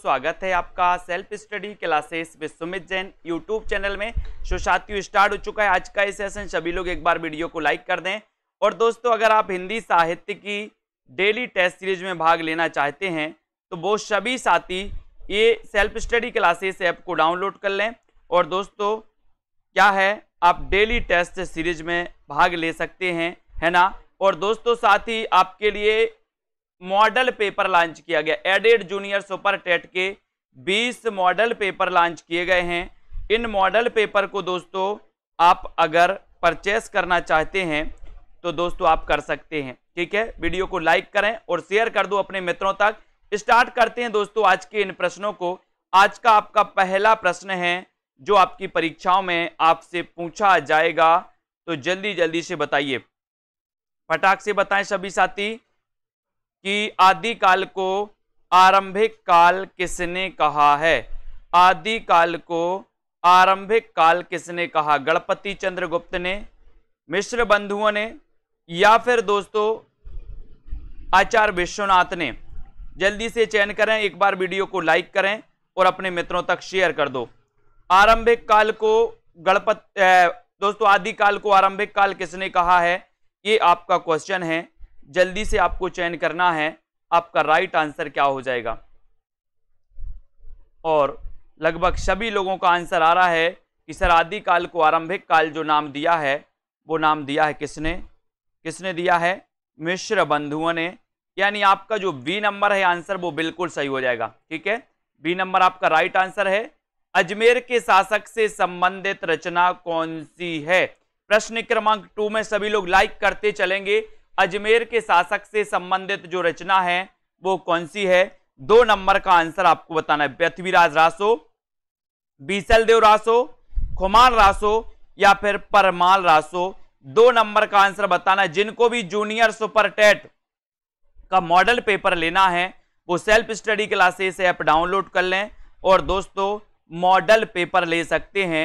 स्वागत है आपका self study classes with Sumit Jain YouTube channel में सो साथियों स्टार्ट हो चुका है आज का ये सेशन सभी लोग एक बार वीडियो को लाइक कर दें और दोस्तों अगर आप हिंदी साहित्य की डेली टेस्ट सीरीज में भाग लेना चाहते हैं तो वो सभी साथी ये सेल्फ स्टडी क्लासेस ऐप को डाउनलोड कर लें और दोस्तों क्या है आप डेली टेस्ट सीरीज में भाग ले सकते हैं है ना और दोस्तों साथ ही आपके लिए मॉडल पेपर लॉन्च किया गया एडेड जूनियर सुपर टेट के 20 मॉडल पेपर लॉन्च किए गए हैं इन मॉडल पेपर को दोस्तों आप अगर परचेस करना चाहते हैं तो दोस्तों आप कर सकते हैं ठीक है वीडियो को लाइक करें और शेयर कर दो अपने मित्रों तक स्टार्ट करते हैं दोस्तों आज के इन प्रश्नों को आज का आपका पहला प्रश्न है जो आपकी परीक्षाओं में आपसे पूछा जाएगा तो जल्दी जल्दी से बताइए फटाक से बताएं सभी साथी कि आदि काल को आरंभिक काल किसने कहा है आदि काल को आरंभिक काल किसने कहा गणपति चंद्र गुप्त ने मिश्र बंधुओं ने या फिर दोस्तों आचार्य विश्वनाथ ने जल्दी से चयन करें एक बार वीडियो को लाइक करें और अपने मित्रों तक शेयर कर दो आरंभिक काल को गणपत दोस्तों आदि काल को आरंभिक काल किसने कहा है ये आपका क्वेश्चन है जल्दी से आपको चयन करना है आपका राइट आंसर क्या हो जाएगा और लगभग सभी लोगों का आंसर आ रहा है कि सर आदि काल को आरंभिक काल जो नाम दिया है वो नाम दिया है किसने किसने दिया है मिश्र बंधुओं ने यानी आपका जो बी नंबर है आंसर वो बिल्कुल सही हो जाएगा ठीक है बी नंबर आपका राइट आंसर है अजमेर के शासक से संबंधित रचना कौन सी है प्रश्न क्रमांक टू में सभी लोग लाइक करते चलेंगे अजमेर के शासक से संबंधित जो रचना है वो कौन सी है दो नंबर का आंसर आपको बताना है पृथ्वीराज रासो देव रासो खुमार रासो या फिर परमाल रासो दो नंबर का आंसर बताना है जिनको भी जूनियर सुपर टेट का मॉडल पेपर लेना है वो self study classes app download कर लें और दोस्तों मॉडल पेपर ले सकते हैं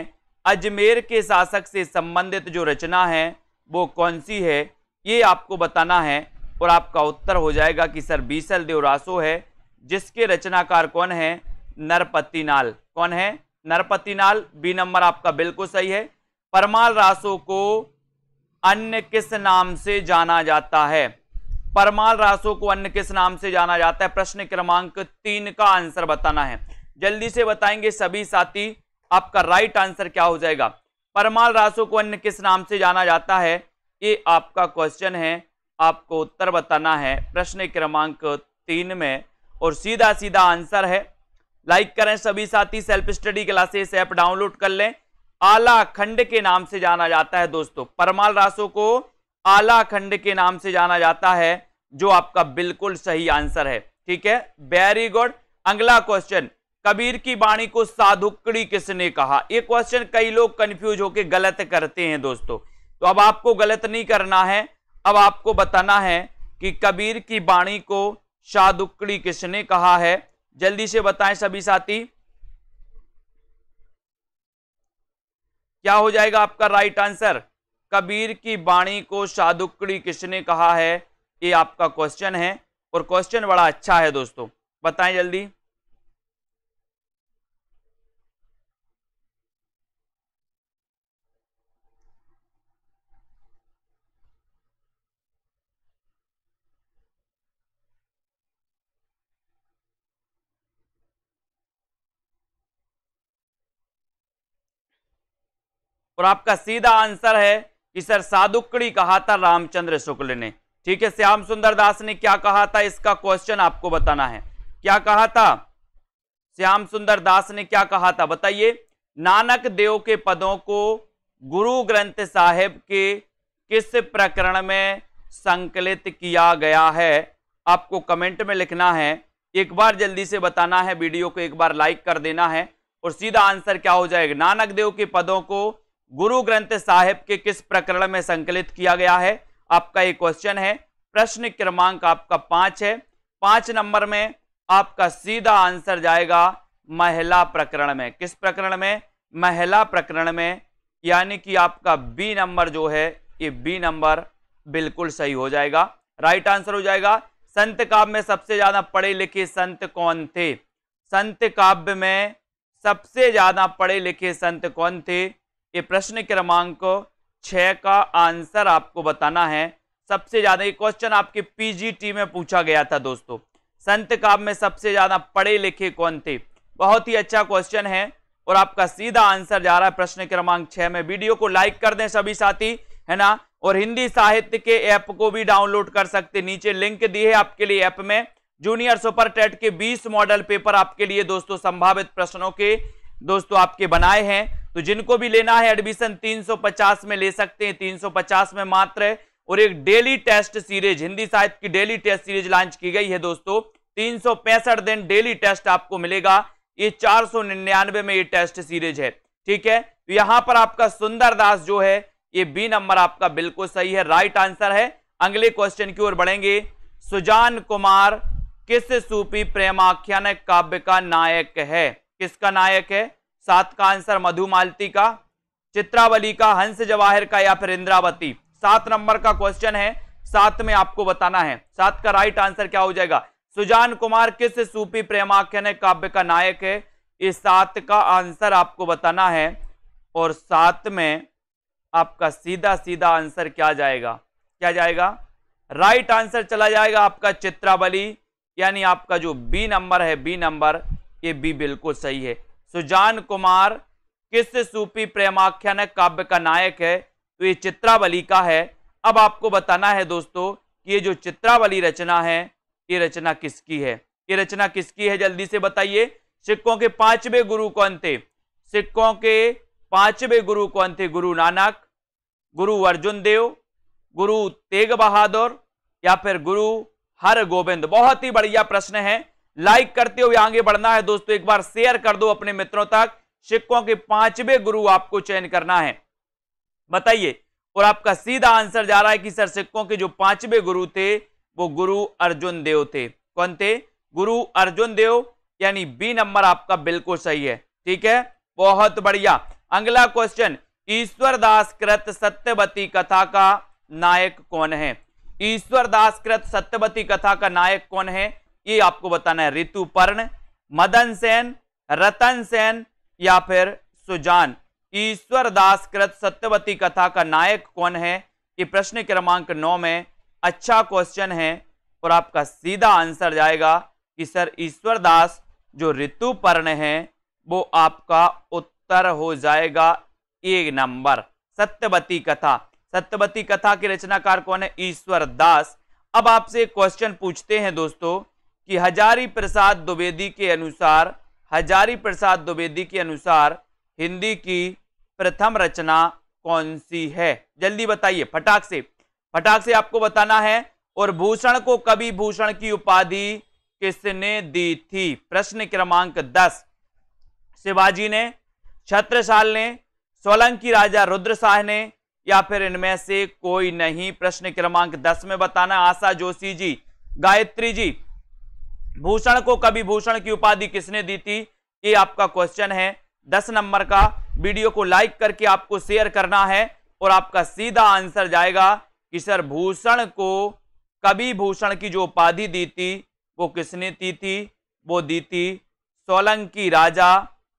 अजमेर के शासक से संबंधित जो रचना है वो कौन सी है ये आपको बताना है और आपका उत्तर हो जाएगा कि सर बीसल देवरासो है जिसके रचनाकार कौन है नरपतिनाल कौन है नरपतिनाल बी नंबर आपका बिल्कुल सही है परमाल रासो को अन्य किस नाम से जाना जाता है परमाल रासो को अन्य किस नाम से जाना जाता है प्रश्न क्रमांक तीन का आंसर बताना है जल्दी से बताएंगे सभी साथी आपका राइट आंसर क्या हो जाएगा परमाल रासो को अन्य किस नाम से जाना जाता है ये आपका क्वेश्चन है आपको उत्तर बताना है प्रश्न क्रमांक तीन में और सीधा सीधा आंसर है लाइक करें सभी साथी self study classes app download कर लें आला खंड के नाम से जाना जाता है दोस्तों परमाल राशो को आला खंड के नाम से जाना जाता है जो आपका बिल्कुल सही आंसर है ठीक है वेरी गुड अगला क्वेश्चन कबीर की बाणी को साधुकड़ी किसने कहा यह क्वेश्चन कई लोग कंफ्यूज होकर गलत करते हैं दोस्तों तो अब आपको गलत नहीं करना है अब आपको बताना है कि कबीर की बाणी को शादुकड़ी किसने कहा है जल्दी से बताएं सभी साथी क्या हो जाएगा आपका राइट आंसर कबीर की बाणी को शादुकड़ी किसने कहा है ये आपका क्वेश्चन है और क्वेश्चन बड़ा अच्छा है दोस्तों बताएं जल्दी और आपका सीधा आंसर है कि सर साधुकड़ी कहा था रामचंद्र शुक्ल ने ठीक है श्याम सुंदर दास ने क्या कहा था इसका क्वेश्चन आपको बताना है क्या कहा था श्याम सुंदर दास ने क्या कहा था बताइए नानक देव के पदों को गुरु ग्रंथ साहेब के किस प्रकरण में संकलित किया गया है आपको कमेंट में लिखना है एक बार जल्दी से बताना है वीडियो को एक बार लाइक कर देना है और सीधा आंसर क्या हो जाएगा नानक देव के पदों को गुरु ग्रंथ साहिब के किस प्रकरण में संकलित किया गया है आपका ये क्वेश्चन है प्रश्न क्रमांक आपका पांच है पांच नंबर में आपका सीधा आंसर जाएगा महिला प्रकरण में किस प्रकरण में महिला प्रकरण में यानी कि आपका बी नंबर जो है ये बी नंबर बिल्कुल सही हो जाएगा राइट आंसर हो जाएगा संत काव्य में सबसे ज्यादा पढ़े लिखे संत कौन थे संत काव्य में सबसे ज्यादा पढ़े लिखे संत कौन थे ये प्रश्न क्रमांक छः का आंसर आपको बताना है सबसे ज़्यादा ये क्वेश्चन आपके पीजीटी में पूछा गया था दोस्तों संत काव्य में सबसे ज़्यादा पढ़े लिखे कौन थे बहुत ही अच्छा क्वेश्चन है और आपका सीधा आंसर जा रहा है प्रश्न क्रमांक छः में वीडियो को लाइक कर दें सभी साथी है ना और हिंदी साहित्य के ऐप को भी डाउनलोड कर सकते नीचे लिंक दी है आपके लिए ऐप में जूनियर सुपर टेट के 20 मॉडल पेपर आपके लिए दोस्तों संभावित प्रश्नों के दोस्तों आपके बनाए हैं तो जिनको भी लेना है एडमिशन 350 में ले सकते हैं 350 में मात्र है और एक डेली टेस्ट सीरीज हिंदी साहित्य की डेली टेस्ट सीरीज लॉन्च की गई है दोस्तों तीन दिन डेली टेस्ट आपको मिलेगा ये चार में ये टेस्ट सीरीज है ठीक है तो यहां पर आपका सुंदर दास जो है ये बी नंबर आपका बिल्कुल सही है राइट आंसर है अगले क्वेश्चन की ओर बढ़ेंगे सुजान कुमार किस सूपी प्रेमाख्यान काव्य का नायक है किसका नायक है सात का आंसर मधुमालती का चित्रावली का हंस जवाहर का या फिर इंद्रावती सात नंबर का क्वेश्चन है सात में आपको बताना है सात का राइट आंसर क्या हो जाएगा सुजान कुमार किस सूपी प्रेमाख्यान काव्य का नायक है इस सात का आंसर आपको बताना है और सात में आपका सीधा सीधा आंसर क्या जाएगा क्या जाएगा राइट आंसर चला जाएगा आपका चित्रावली यानी आपका जो बी नंबर है बी नंबर ये बी बिल्कुल सही है सुजान कुमार किस सूपी प्रेमाख्यान काव्य का नायक है तो ये चित्रावली का है अब आपको बताना है दोस्तों कि ये जो चित्रावली रचना है ये रचना किसकी है ये रचना किसकी है जल्दी से बताइए सिक्कों के पांचवे गुरु कौन थे सिक्कों के पांचवे गुरु कौन थे गुरु नानक गुरु अर्जुन देव गुरु तेग बहादुर या फिर गुरु हर गोविंद बहुत ही बढ़िया प्रश्न है लाइक करते हुए आगे बढ़ना है दोस्तों एक बार शेयर कर दो अपने मित्रों तक सिक्कों के पांचवें गुरु आपको चयन करना है बताइए और आपका सीधा आंसर जा रहा है कि सर सिक्कों के जो पांचवें गुरु थे वो गुरु अर्जुन देव थे कौन थे गुरु अर्जुन देव यानी बी नंबर आपका बिल्कुल सही है ठीक है बहुत बढ़िया अगला क्वेश्चन ईश्वरदास कृत सत्यवती कथा का नायक कौन है ईश्वरदास कृत सत्यवती कथा का नायक कौन है ये आपको बताना है ऋतुपर्ण मदन सेन रतन सेन या फिर सुजान ईश्वरदास कृत सत्यवती कथा का नायक कौन है ये प्रश्न क्रमांक नौ में अच्छा क्वेश्चन है और आपका सीधा आंसर जाएगा कि सर ईश्वरदास जो ऋतुपर्ण है वो आपका उत्तर हो जाएगा एक नंबर सत्यवती कथा सत्यवती कथा के रचनाकार कौन है ईश्वरदास अब आपसे क्वेश्चन पूछते हैं दोस्तों कि हजारी प्रसाद द्विवेदी के अनुसार हजारी प्रसाद द्विवेदी के अनुसार हिंदी की प्रथम रचना कौन सी है जल्दी बताइए फटाक से फटाक से आपको बताना है और भूषण को कवि भूषण की उपाधि किसने दी थी प्रश्न क्रमांक दस शिवाजी ने छत्रसाल ने सोलंकी राजा रुद्रशाह ने या फिर इनमें से कोई नहीं प्रश्न क्रमांक दस में बताना आशा जोशी जी गायत्री जी भूषण को कभी भूषण की उपाधि किसने दी थी ये आपका क्वेश्चन है दस नंबर का वीडियो को लाइक करके आपको शेयर करना है और आपका सीधा आंसर जाएगा कि सर भूषण को कभी भूषण की जो उपाधि दी थी वो किसने दी थी वो दी थी सोलंकी राजा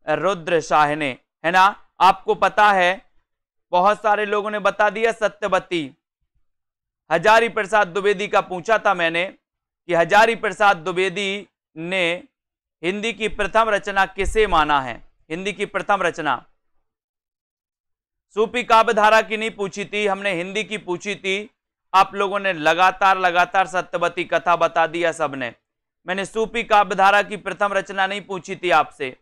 रुद्र शाह ने है ना आपको पता है बहुत सारे लोगों ने बता दिया सत्यवती हजारी प्रसाद द्विवेदी का पूछा था मैंने कि हजारी प्रसाद द्विवेदी ने हिंदी की प्रथम रचना किसे माना है हिंदी की प्रथम रचना सूपी काव्य धारा की नहीं पूछी थी हमने हिंदी की पूछी थी आप लोगों ने लगातार लगातार सत्यवती कथा बता दिया सबने मैंने सूपी काव्य धारा की प्रथम रचना नहीं पूछी थी आपसे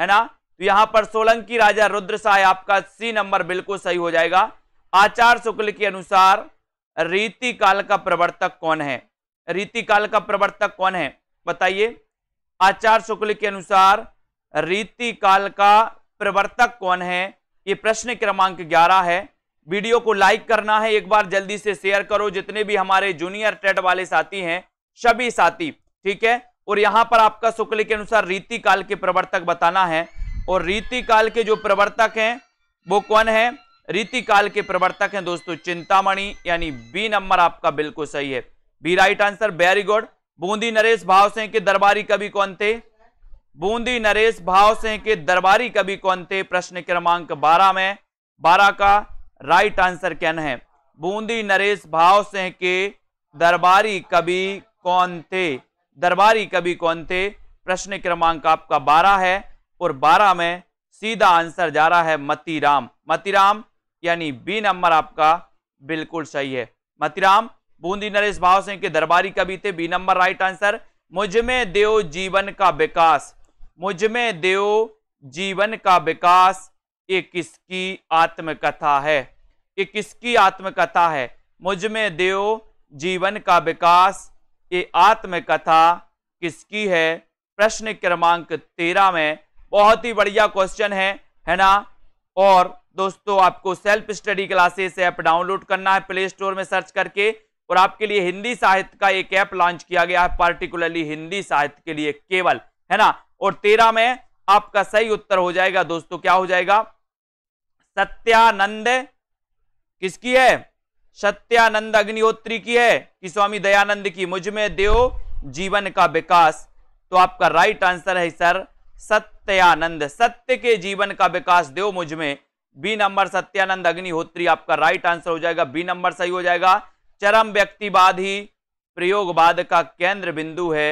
है ना तो यहां पर सोलंकी राजा रुद्र साय आपका सी नंबर बिल्कुल सही हो जाएगा आचार शुक्ल के अनुसार रीति काल का प्रवर्तक कौन है रीति काल का प्रवर्तक कौन है बताइए आचार्य शुक्ल के अनुसार रीति काल का प्रवर्तक कौन है ये प्रश्न क्रमांक 11 है वीडियो को लाइक करना है एक बार जल्दी से शेयर करो जितने भी हमारे जूनियर टेट वाले साथी हैं सभी साथी ठीक है और यहां पर आपका शुक्ल के अनुसार रीति काल के प्रवर्तक बताना है और रीति काल के जो प्रवर्तक हैं वो कौन है रीति काल के प्रवर्तक हैं दोस्तों चिंतामणि यानी बी नंबर आपका बिल्कुल सही है B right answer very good Bundi Naresh Bhav Singh के दरबारी कवि कौन थे बूंदी नरेश भाव सिंह के दरबारी कवि कौन थे प्रश्न क्रमांक 12 में 12 का राइट आंसर क्या है बूंदी नरेश भाव सिंह के दरबारी कवि कौन थे दरबारी कवि कौन थे प्रश्न क्रमांक आपका 12 है और 12 में सीधा आंसर जा रहा है मतीराम मतीराम यानी बी नंबर आपका बिल्कुल सही है मतीराम बूंदी नरेश भाव सिंह के दरबारी कवि थे बी नंबर राइट आंसर मुझमें देव जीवन का विकास मुझमें देव जीवन का विकास ये किसकी आत्मकथा है ये किसकी आत्मकथा है मुझमें देव जीवन का विकास ये आत्मकथा किसकी है प्रश्न क्रमांक तेरह में बहुत ही बढ़िया क्वेश्चन है है ना और दोस्तों आपको self study classes app download करना है प्ले स्टोर में सर्च करके और आपके लिए हिंदी साहित्य का एक ऐप लॉन्च किया गया है पार्टिकुलरली हिंदी साहित्य के लिए केवल है ना और तेरह में आपका सही उत्तर हो जाएगा दोस्तों क्या हो जाएगा सत्यानंद किसकी है सत्यानंद अग्निहोत्री की है कि स्वामी दयानंद की मुझ में देव जीवन का विकास तो आपका राइट आंसर है सर सत्यानंद सत्य के जीवन का विकास देव मुझ में बी नंबर सत्यानंद अग्निहोत्री आपका राइट आंसर हो जाएगा बी नंबर सही हो जाएगा चरम व्यक्तिवाद ही प्रयोगवाद का केंद्र बिंदु है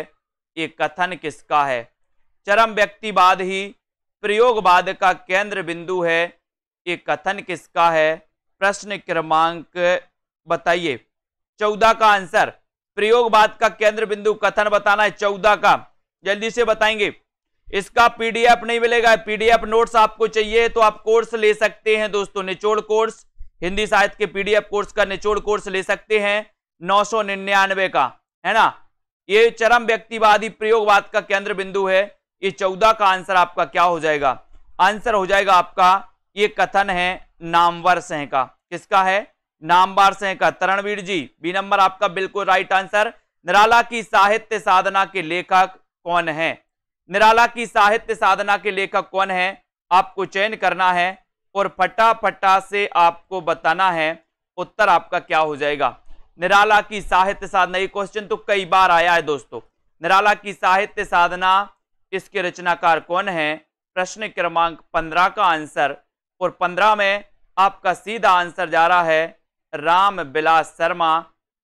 ये कथन किसका है चरम व्यक्तिवाद ही प्रयोगवाद का केंद्र बिंदु है ये कथन किसका है प्रश्न क्रमांक बताइए चौदह का आंसर प्रयोगवाद का केंद्र बिंदु कथन बताना है चौदह का जल्दी से बताएंगे इसका पीडीएफ नहीं मिलेगा पीडीएफ नोट्स आपको चाहिए तो आप कोर्स ले सकते हैं दोस्तों निचोड़ कोर्स हिंदी साहित्य के पीडीएफ कोर्स का निचोड़ कोर्स ले सकते हैं नौ सौ निन्यानवे का है ना ये चरम व्यक्तिवादी प्रयोगवाद का केंद्र बिंदु है ये चौदह का आंसर आपका क्या हो जाएगा आंसर हो जाएगा आपका ये कथन है नामवर सह का किसका है नामवर सह का तरणवीर जी बी नंबर आपका बिल्कुल राइट आंसर निराला की साहित्य साधना के लेखक कौन है निराला की साहित्य साधना के लेखक कौन है आपको चयन करना है और फटा फटा से आपको बताना है उत्तर आपका क्या हो जाएगा निराला की साहित्य साधना ये क्वेश्चन तो कई बार आया है दोस्तों निराला की साहित्य साधना इसके रचनाकार कौन है प्रश्न क्रमांक पंद्रह का आंसर और पंद्रह में आपका सीधा आंसर जा रहा है राम बिलास शर्मा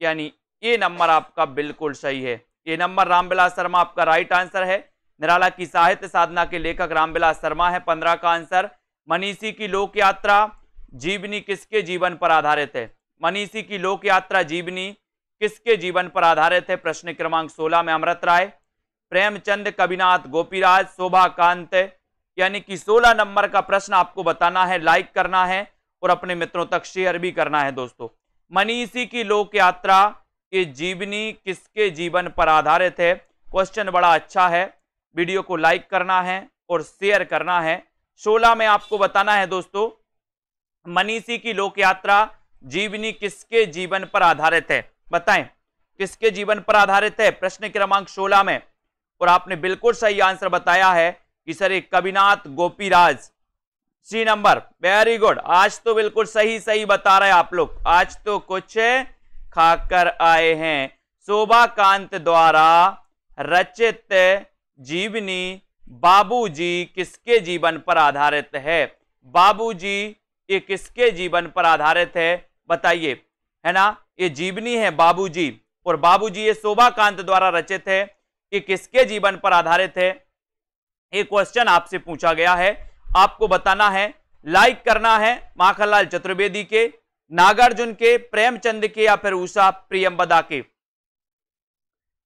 यानी ये नंबर आपका बिल्कुल सही है ये नंबर रामबिलास शर्मा आपका राइट आंसर है निराला की साहित्य साधना के लेखक रामबिलास शर्मा है पंद्रह का आंसर मनीषी की लोक यात्रा जीवनी किसके जीवन पर आधारित है मनीषी की लोक यात्रा जीवनी किसके जीवन पर आधारित है प्रश्न क्रमांक सोलह में अमृत राय प्रेमचंद कविनाथ गोपीराज शोभा कांत यानी कि सोलह नंबर का प्रश्न आपको बताना है लाइक करना है और अपने मित्रों तक शेयर भी करना है दोस्तों मनीषी की लोक यात्रा ये जीवनी किसके जीवन पर आधारित है क्वेश्चन बड़ा अच्छा है वीडियो को लाइक करना है और शेयर करना है सोलह में आपको बताना है दोस्तों मनीषी की लोक यात्रा जीवनी किसके जीवन पर आधारित है बताएं किसके जीवन पर आधारित है प्रश्न क्रमांक सोलह में और आपने बिल्कुल सही आंसर बताया है कि sir Kavinath Gopiraj C number very good आज तो बिल्कुल सही सही बता रहे आप लोग आज तो कुछ खाकर आए हैं शोभा कांत द्वारा रचित जीवनी बाबूजी किसके जीवन पर आधारित है बाबूजी ये किसके जीवन पर आधारित है बताइए है ना ये जीवनी है बाबूजी और बाबूजी ये शोभा कांत द्वारा रचित है ये किसके जीवन पर आधारित है ये क्वेश्चन आपसे पूछा गया है आपको बताना है लाइक करना है माखनलाल चतुर्वेदी के नागार्जुन के प्रेमचंद के या फिर उषा प्रियम्बदा के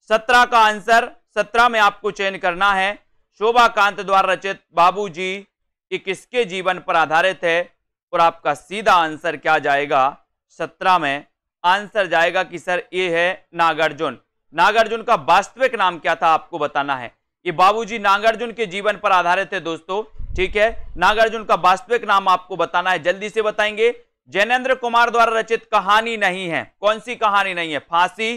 सत्रह का आंसर सत्रह में आपको चयन करना है शोभा कांत द्वारा रचित बाबूजी जी किसके जीवन पर आधारित है और आपका सीधा आंसर क्या जाएगा सत्रह में आंसर जाएगा कि सर ये है नागार्जुन नागार्जुन का वास्तविक नाम क्या था आपको बताना है ये बाबूजी नागार्जुन के जीवन पर आधारित है दोस्तों ठीक है नागार्जुन का वास्तविक नाम आपको बताना है जल्दी से बताएंगे जैनेन्द्र कुमार द्वारा रचित कहानी नहीं है कौन सी कहानी नहीं है फांसी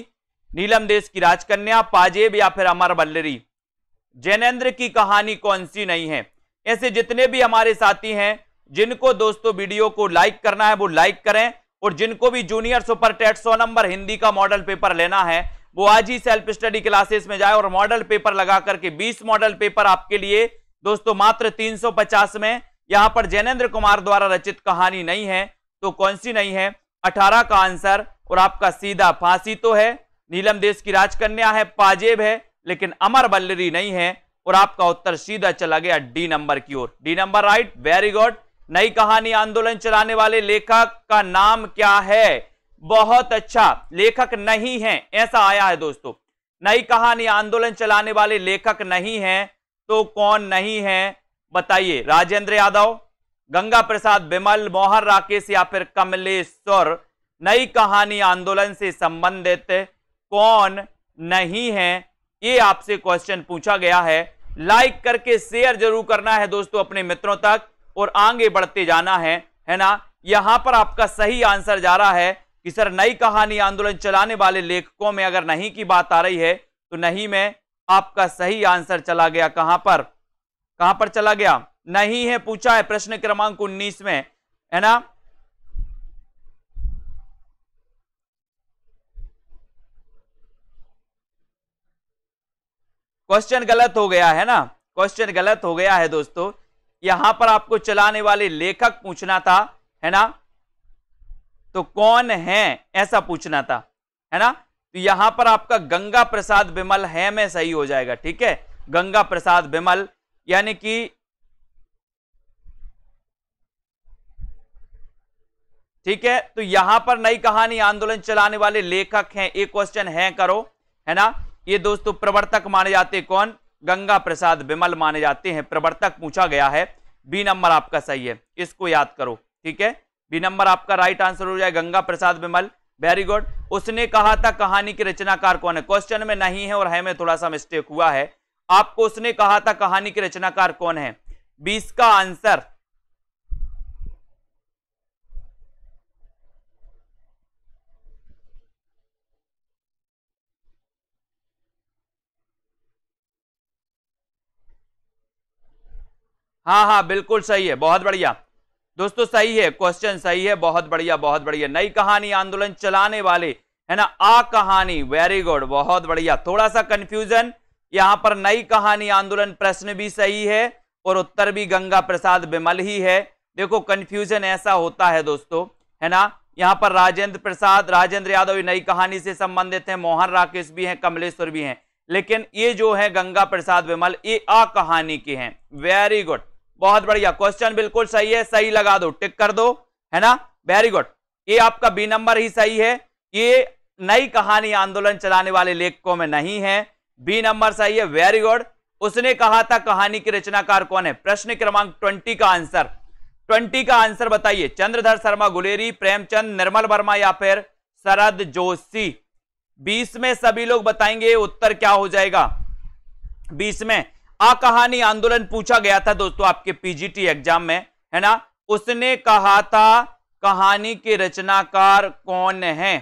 नीलम देश की राजकन्या पाजेब या फिर अमर बल्लरी जैनेन्द्र की कहानी कौन सी नहीं है ऐसे जितने भी हमारे साथी हैं जिनको दोस्तों वीडियो को लाइक करना है वो लाइक करें और जिनको भी जूनियर सुपर टेट सौ नंबर हिंदी का मॉडल पेपर लेना है वो आज ही सेल्फ स्टडी क्लासेस में जाए और मॉडल पेपर लगा करके 20 मॉडल पेपर आपके लिए दोस्तों मात्र 350 में यहां पर जैनेन्द्र कुमार द्वारा रचित कहानी नहीं है तो कौन सी नहीं है 18 का आंसर और आपका सीधा फांसी तो है नीलम देश की राजकन्या है पाजेब है लेकिन अमर बल्लरी नहीं है और आपका उत्तर सीधा चला गया डी नंबर की ओर D number right very good नई कहानी आंदोलन चलाने वाले लेखक का नाम क्या है बहुत अच्छा लेखक नहीं है ऐसा आया है दोस्तों नई कहानी आंदोलन चलाने वाले लेखक नहीं है तो कौन नहीं है बताइए राजेंद्र यादव गंगा प्रसाद बिमल मोहर राकेश या फिर कमलेश्वर नई कहानी आंदोलन से संबंधित कौन नहीं है ये आपसे क्वेश्चन पूछा गया है लाइक करके शेयर जरूर करना है दोस्तों अपने मित्रों तक और आगे बढ़ते जाना है है ना यहां पर आपका सही आंसर जा रहा है कि सर नई कहानी आंदोलन चलाने वाले लेखकों में अगर नहीं की बात आ रही है तो नहीं में आपका सही आंसर चला गया कहां पर कहां पर चला गया नहीं है पूछा है प्रश्न क्रमांक उन्नीस में है ना क्वेश्चन गलत हो गया है ना क्वेश्चन गलत हो गया है दोस्तों यहां पर आपको चलाने वाले लेखक पूछना था है ना तो कौन है ऐसा पूछना था है ना तो यहां पर आपका गंगा प्रसाद विमल है में सही हो जाएगा ठीक है गंगा प्रसाद विमल यानी कि ठीक है तो यहां पर नई कहानी आंदोलन चलाने वाले लेखक हैं एक क्वेश्चन है करो है ना ये दोस्तों प्रवर्तक माने जाते कौन गंगा प्रसाद विमल माने जाते हैं प्रवर्तक पूछा गया है बी नंबर आपका सही है इसको याद करो ठीक है बी नंबर आपका राइट आंसर हो जाए गंगा प्रसाद विमल वेरी गुड उसने कहा था कहानी के रचनाकार कौन है क्वेश्चन में नहीं है और है में थोड़ा सा मिस्टेक हुआ है आपको उसने कहा था कहानी के रचनाकार कौन है बीस का आंसर हाँ हाँ बिल्कुल सही है बहुत बढ़िया दोस्तों सही है क्वेश्चन सही है बहुत बढ़िया बहुत बढ़िया नई कहानी आंदोलन चलाने वाले है ना आ कहानी वेरी गुड बहुत बढ़िया थोड़ा सा कंफ्यूजन यहां पर नई कहानी आंदोलन प्रश्न भी सही है और उत्तर भी गंगा प्रसाद बिमल ही है देखो कंफ्यूजन ऐसा होता है दोस्तों है ना यहाँ पर राजेंद्र प्रसाद राजेंद्र यादव भी नई कहानी से संबंधित हैं मोहन राकेश भी हैं कमलेश्वर भी हैं लेकिन ये जो है गंगा प्रसाद विमल ये आ कहानी के हैं वेरी गुड बहुत बढ़िया क्वेश्चन बिल्कुल सही है सही लगा दो टिक कर दो है ना वेरी गुड ये आपका बी नंबर ही सही है ये नई कहानी आंदोलन चलाने वाले लेखकों में नहीं है बी नंबर सही है वेरी गुड उसने कहा था कहानी के रचनाकार कौन है प्रश्न क्रमांक ट्वेंटी का आंसर ट्वेंटी का आंसर बताइए चंद्रधर शर्मा गुलेरी प्रेमचंद निर्मल वर्मा या फिर शरद जोशी बीस में सभी लोग बताएंगे उत्तर क्या हो जाएगा बीस में आ कहानी आंदोलन पूछा गया था दोस्तों आपके पीजीटी एग्जाम में है ना उसने कहा था कहानी के रचनाकार कौन है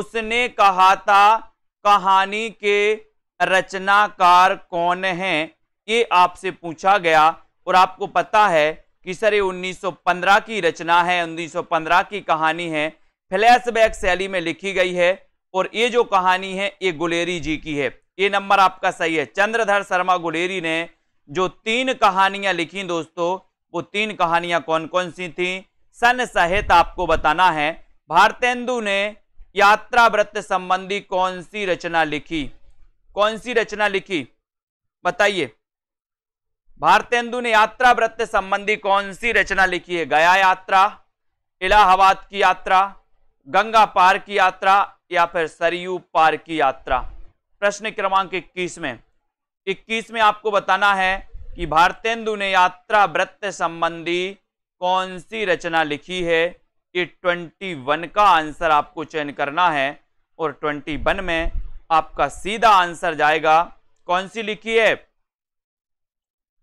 उसने कहा था कहानी के रचनाकार कौन है ये आपसे पूछा गया और आपको पता है कि सर ये 1915 की रचना है 1915 की कहानी है फ्लैशबैक शैली में लिखी गई है और ये जो कहानी है ये गुलेरी जी की है ये नंबर आपका सही है चंद्रधर शर्मा गुलेरी ने जो तीन कहानियां लिखी दोस्तों वो तीन कहानियां कौन कौन सी थी सन सहित आपको बताना है भारतेंदु ने यात्रा व्रत संबंधी कौन सी रचना लिखी कौन सी रचना लिखी बताइए भारतेंदु ने यात्रा व्रत संबंधी कौन सी रचना लिखी है गया यात्रा इलाहाबाद की यात्रा गंगा पार की यात्रा या फिर सरयू पार की यात्रा प्रश्न क्रमांक इक्कीस में इक्कीस में आपको बताना है कि भारतेंदु ने यात्रा व्रत संबंधी कौन सी रचना लिखी है ये ट्वेंटी वन का आंसर आपको चयन करना है और ट्वेंटी वन में आपका सीधा आंसर जाएगा कौन सी लिखी है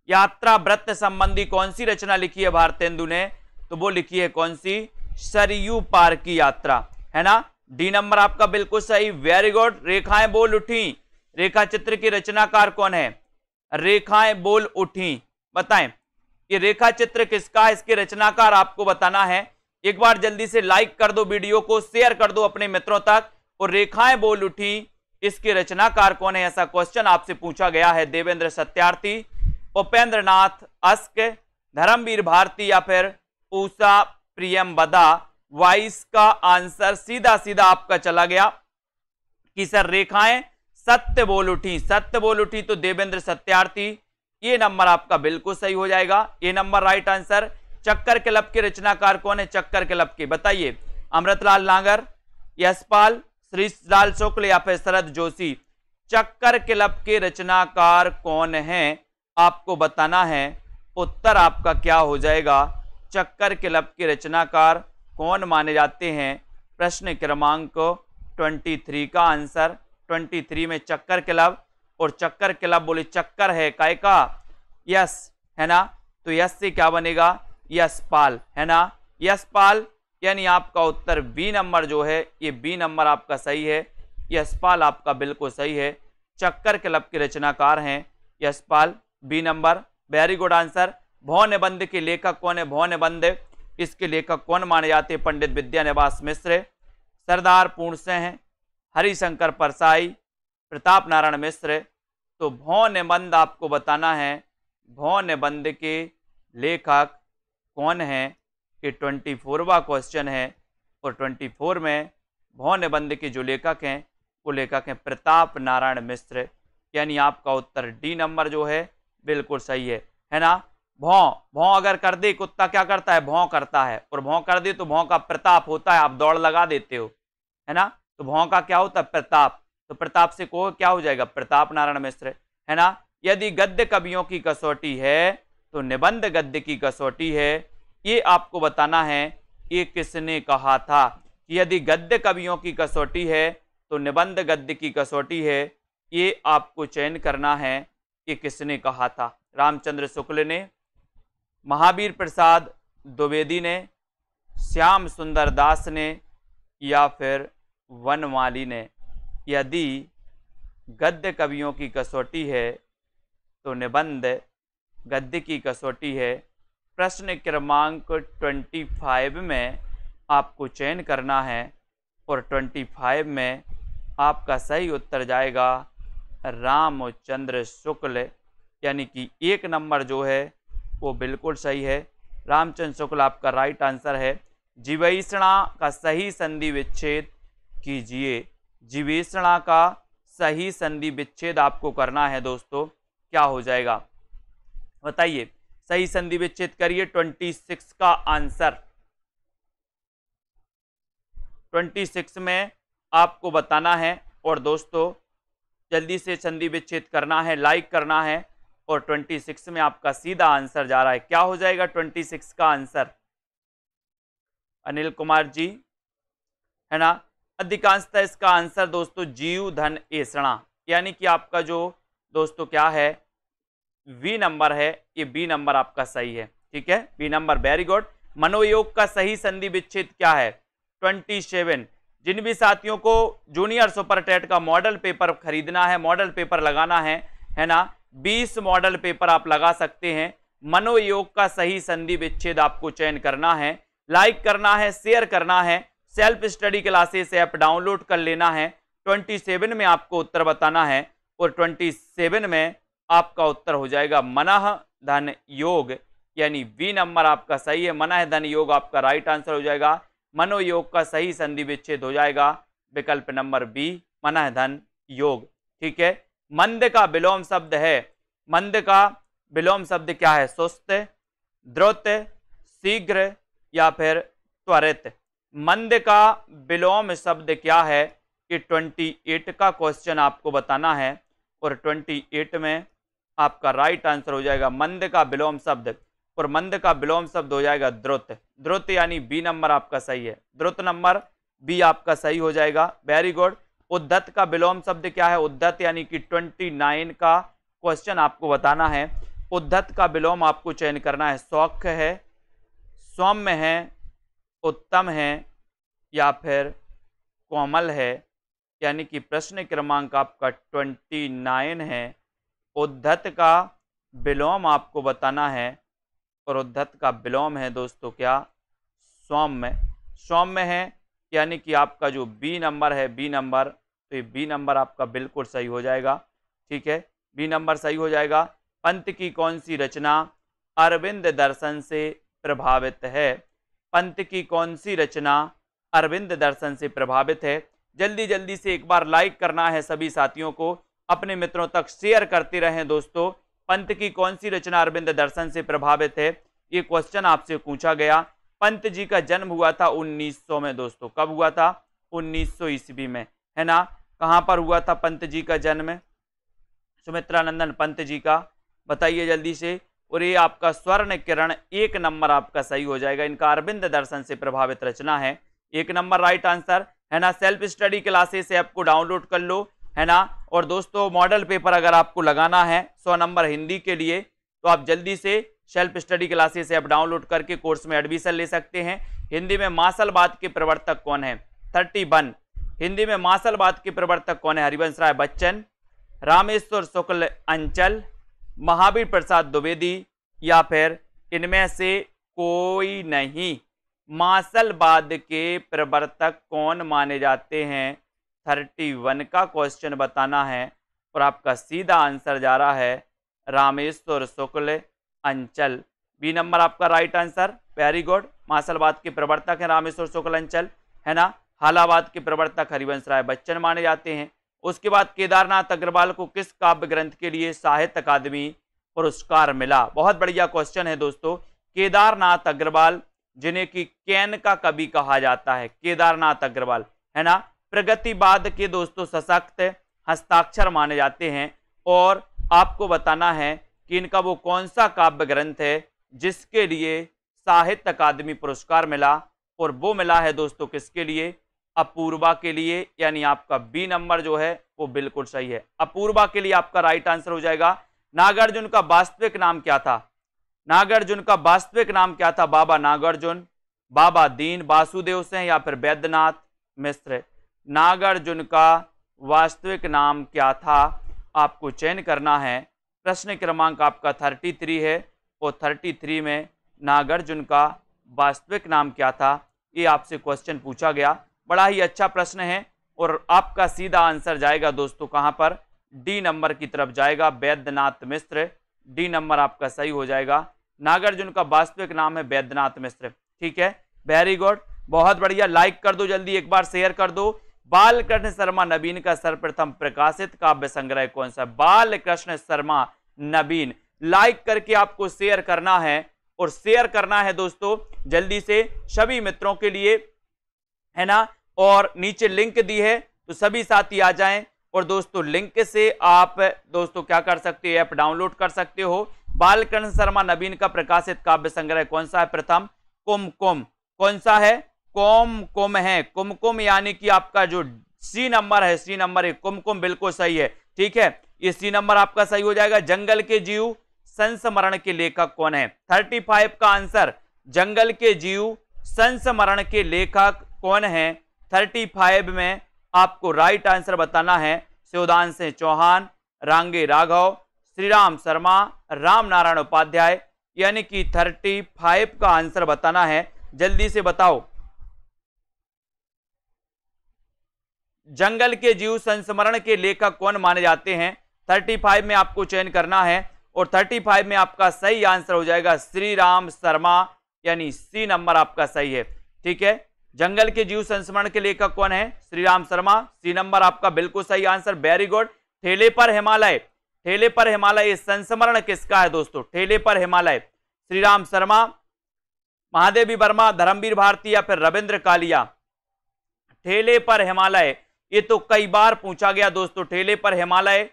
यात्रा व्रत संबंधी कौन सी रचना लिखी है भारतेंदु ने तो वो लिखी है कौन सी सरयू पार की यात्रा है ना डी नंबर आपका बिल्कुल सही वेरी गुड रेखाएं बोल उठी रेखा चित्र की रचनाकार कौन है रेखाएं बोल उठी बताएं ये रेखा चित्र किसका इसके रचनाकार आपको बताना है एक बार जल्दी से लाइक कर दो वीडियो को शेयर कर दो अपने मित्रों तक और रेखाएं बोल उठी इसके रचनाकार कौन है ऐसा क्वेश्चन आपसे पूछा गया है देवेंद्र सत्यार्थी उपेंद्र नाथ अस्क धर्मवीर भारती या फिर ऊषा प्रियम बदा वाइस का आंसर सीधा सीधा आपका चला गया कि सर रेखाएं सत्य बोल उठी सत्य बोल उठी तो देवेंद्र सत्यार्थी ये नंबर आपका बिल्कुल सही हो जाएगा ये नंबर राइट आंसर चक्कर क्लब के रचनाकार कौन है चक्कर क्लब के बताइए अमृतलाल नागर यशपाल श्रीलाल शुक्ल या फिर शरद जोशी चक्कर क्लब के रचनाकार कौन है आपको बताना है उत्तर आपका क्या हो जाएगा चक्कर क्लब के रचनाकार कौन माने जाते हैं प्रश्न क्रमांक 23 का आंसर 23 में चक्कर क्लब और चक्कर क्लब बोले चक्कर है काय का यस है ना तो यस से क्या बनेगा यशपाल है ना यशपाल यानी आपका उत्तर बी नंबर जो है ये बी नंबर आपका सही है यशपाल आपका बिल्कुल सही है चक्कर क्लब के रचनाकार हैं Yashpal B number very good answer भौन बंद के लेखक कौन है भौन बंद इसके लेखक कौन माने जाते पंडित विद्यानिवास मिश्र सरदार पूर्णसे सिंह हरिशंकर परसाई प्रताप नारायण मिश्र तो भौ निबंध आपको बताना है भौ निबंध के लेखक कौन हैं ये ट्वेंटी फोरवा क्वेश्चन है और ट्वेंटी फोर में भौ निबंध के जो लेखक हैं वो लेखक हैं प्रताप नारायण मिश्र यानी आपका उत्तर डी नंबर जो है बिल्कुल सही है है ना भौ भौ अगर कर दे कुत्ता क्या करता है भौ करता है और भौं कर दे तो भौ का प्रताप होता है आप दौड़ लगा देते हो है ना तो भौं का क्या होता है प्रताप तो प्रताप से को क्या हो जाएगा प्रताप नारायण मिश्र है ना यदि गद्य कवियों की कसौटी है तो निबंध गद्य की कसौटी है ये आपको बताना है ये किसने कहा था कि यदि गद्य कवियों की कसौटी है तो निबंध गद्य की कसौटी है ये आपको चयन करना है ये किसने कहा था रामचंद्र शुक्ल ने महावीर प्रसाद द्विवेदी ने श्याम सुंदर दास ने या फिर वनमाली ने यदि गद्य कवियों की कसौटी है तो निबंध गद्य की कसौटी है प्रश्न क्रमांक ट्वेंटी फाइव में आपको चयन करना है और ट्वेंटी फाइव में आपका सही उत्तर जाएगा रामचंद्र शुक्ल यानी कि एक नंबर जो है वो बिल्कुल सही है रामचंद्र शुक्ल आपका राइट आंसर है जीवेषणा का सही संधि विच्छेद कीजिए जीवेषणा का सही संधि विच्छेद आपको करना है दोस्तों क्या हो जाएगा बताइए सही संधि विच्छेद करिए ट्वेंटी सिक्स का आंसर ट्वेंटी सिक्स में आपको बताना है और दोस्तों जल्दी से संधि विच्छेद करना है लाइक करना है और 26 में आपका सीधा आंसर जा रहा है क्या हो जाएगा 26 का आंसर अनिल कुमार जी है ना अधिकांशतः इसका आंसर दोस्तों जीव धन एसणा यानी कि आपका जो दोस्तों क्या है वी नंबर है ये बी नंबर आपका सही है ठीक है बी नंबर वेरी गुड मनोयोग का सही संधि विच्छेद क्या है ट्वेंटी सेवन जिन भी साथियों को जूनियर सुपर टेट का मॉडल पेपर खरीदना है मॉडल पेपर लगाना है है ना बीस मॉडल पेपर आप लगा सकते हैं मनोयोग का सही संधि विच्छेद आपको चयन करना है लाइक करना है शेयर करना है self study classes app download कर लेना है 27 में आपको उत्तर बताना है और 27 में आपका उत्तर हो जाएगा मनाह धन योग यानी बी नंबर आपका सही है मनाह धन योग आपका राइट आंसर हो जाएगा मनोयोग का सही संधि विच्छेद हो जाएगा विकल्प नंबर बी मनाह धन योग ठीक है मंद का विलोम शब्द है मंद का विलोम शब्द क्या है सुस्त द्रुत शीघ्र या फिर त्वरित मंद का विलोम शब्द क्या है कि 28 का क्वेश्चन आपको बताना है और 28 में आपका राइट आंसर हो जाएगा मंद का विलोम शब्द और मंद का विलोम शब्द हो जाएगा द्रुत द्रुत यानी बी नंबर आपका सही है द्रुत नंबर बी आपका सही हो जाएगा वेरी गुड उद्दत का विलोम शब्द क्या है उद्दत यानी कि ट्वेंटी नाइन का क्वेश्चन आपको बताना है उद्धत का विलोम आपको चयन करना है सौख्य है सौम्य है उत्तम है या फिर कोमल है यानी कि प्रश्न क्रमांक आपका ट्वेंटी नाइन है उद्धत का विलोम आपको बताना है और उद्धत का विलोम है दोस्तों क्या सौम्य सौम्य है यानी कि आपका जो बी नंबर है बी नंबर तो ये बी नंबर आपका बिल्कुल सही हो जाएगा ठीक है बी नंबर सही हो जाएगा पंत की कौन सी रचना अरविंद दर्शन से प्रभावित है पंत की कौन सी रचना अरविंद दर्शन से प्रभावित है जल्दी जल्दी से एक बार लाइक करना है सभी साथियों को अपने मित्रों तक शेयर करते रहें दोस्तों पंत की कौन सी रचना अरविंद दर्शन से प्रभावित है ये क्वेश्चन आपसे पूछा गया पंत जी का जन्म हुआ था 1900 में दोस्तों कब हुआ था 1900 ईस्वी में है ना कहाँ पर हुआ था पंत जी का जन्म सुमित्रानंदन पंत जी का बताइए जल्दी से और ये आपका स्वर्ण किरण एक नंबर आपका सही हो जाएगा इनका अरविंद दर्शन से प्रभावित रचना है एक नंबर राइट आंसर है ना सेल्फ स्टडी क्लासेस ऐप को डाउनलोड कर लो है ना और दोस्तों मॉडल पेपर अगर आपको लगाना है सौ नंबर हिंदी के लिए तो आप जल्दी से self study classes app download करके कोर्स में एडमिशन ले सकते हैं हिंदी में मासलवाद के प्रवर्तक कौन है थर्टी वन हिंदी में मासलवाद के प्रवर्तक कौन है हरिवंश राय बच्चन रामेश्वर शुक्ल अंचल महावीर प्रसाद द्विवेदी या फिर इनमें से कोई नहीं मासलवाद के प्रवर्तक कौन माने जाते हैं थर्टी वन का क्वेश्चन बताना है और आपका सीधा आंसर जा रहा है रामेश्वर शुक्ल अंचल बी नंबर आपका राइट आंसर वेरी गुड मासलबाद के प्रवर्तक हैं रामेश्वर शुक्ल अंचल है ना हालाबाद के प्रवर्तक हरिवंश राय बच्चन माने जाते हैं उसके बाद केदारनाथ अग्रवाल को किस काव्य ग्रंथ के लिए साहित्य अकादमी पुरस्कार मिला बहुत बढ़िया क्वेश्चन है दोस्तों केदारनाथ अग्रवाल जिन्हें कि कैन का कवि कहा जाता है केदारनाथ अग्रवाल है ना प्रगतिवाद के दोस्तों सशक्त हस्ताक्षर माने जाते हैं और आपको बताना है कि इनका वो कौन सा काव्य ग्रंथ है जिसके लिए साहित्य अकादमी पुरस्कार मिला और वो मिला है दोस्तों किसके लिए अपूर्वा के लिए यानी आपका बी नंबर जो है वो बिल्कुल सही है अपूर्वा के लिए आपका राइट आंसर हो जाएगा नागार्जुन का वास्तविक नाम क्या था नागार्जुन का वास्तविक नाम क्या था बाबा नागार्जुन बाबा दीन वासुदेव से या फिर वैद्यनाथ मिश्र नागार्जुन का वास्तविक नाम क्या था आपको चयन करना है प्रश्न क्रमांक आपका थर्टी थ्री है और थर्टी थ्री में नागार्जुन का वास्तविक नाम क्या था ये आपसे क्वेश्चन पूछा गया बड़ा ही अच्छा प्रश्न है और आपका सीधा आंसर जाएगा दोस्तों कहाँ पर डी नंबर की तरफ जाएगा वैद्यनाथ मिश्र डी नंबर आपका सही हो जाएगा नागार्जुन का वास्तविक नाम है वैद्यनाथ मिश्र ठीक है वेरी गुड बहुत बढ़िया लाइक कर दो जल्दी एक बार शेयर कर दो बालकृष्ण शर्मा नवीन का सर्वप्रथम प्रकाशित काव्य संग्रह कौन सा बालकृष्ण शर्मा नवीन लाइक करके आपको शेयर करना है और शेयर करना है दोस्तों जल्दी से सभी मित्रों के लिए है ना और नीचे लिंक दी है तो सभी साथी आ जाएं और दोस्तों लिंक से आप दोस्तों क्या कर सकते हो ऐप डाउनलोड कर सकते हो बालकृष्ण शर्मा नवीन का प्रकाशित काव्य संग्रह कौन सा है प्रथम कुम कुम कौन सा है कौम कुम है कुमकुम यानी कि आपका जो सी नंबर है सी नंबर एक कुमकुम बिल्कुल सही है ठीक है ये सी नंबर आपका सही हो जाएगा जंगल के जीव संस्मरण के लेखक कौन है थर्टी फाइव का आंसर जंगल के जीव संस्मरण के लेखक कौन है थर्टी फाइव में आपको राइट आंसर बताना है शिवदान सिंह चौहान रांगे राघव श्रीराम शर्मा राम नारायण उपाध्याय यानी कि थर्टी फाइव का आंसर बताना है जल्दी से बताओ जंगल के जीव संस्मरण के लेखक कौन माने जाते हैं थर्टी फाइव में आपको चयन करना है और थर्टी फाइव में आपका सही आंसर हो जाएगा श्री राम शर्मा यानी सी नंबर आपका सही है ठीक है जंगल के जीव संस्मरण के लेखक कौन है श्री राम शर्मा सी नंबर आपका बिल्कुल सही आंसर वेरी गुड ठेले पर हिमालय ठेले पर हिमालय संस्मरण किसका है दोस्तों ठेले पर हिमालय श्री राम शर्मा महादेवी वर्मा धर्मवीर भारती या फिर रविंद्र कालिया ठेले पर हिमालय ये तो कई बार पूछा गया दोस्तों ठेले पर हिमालय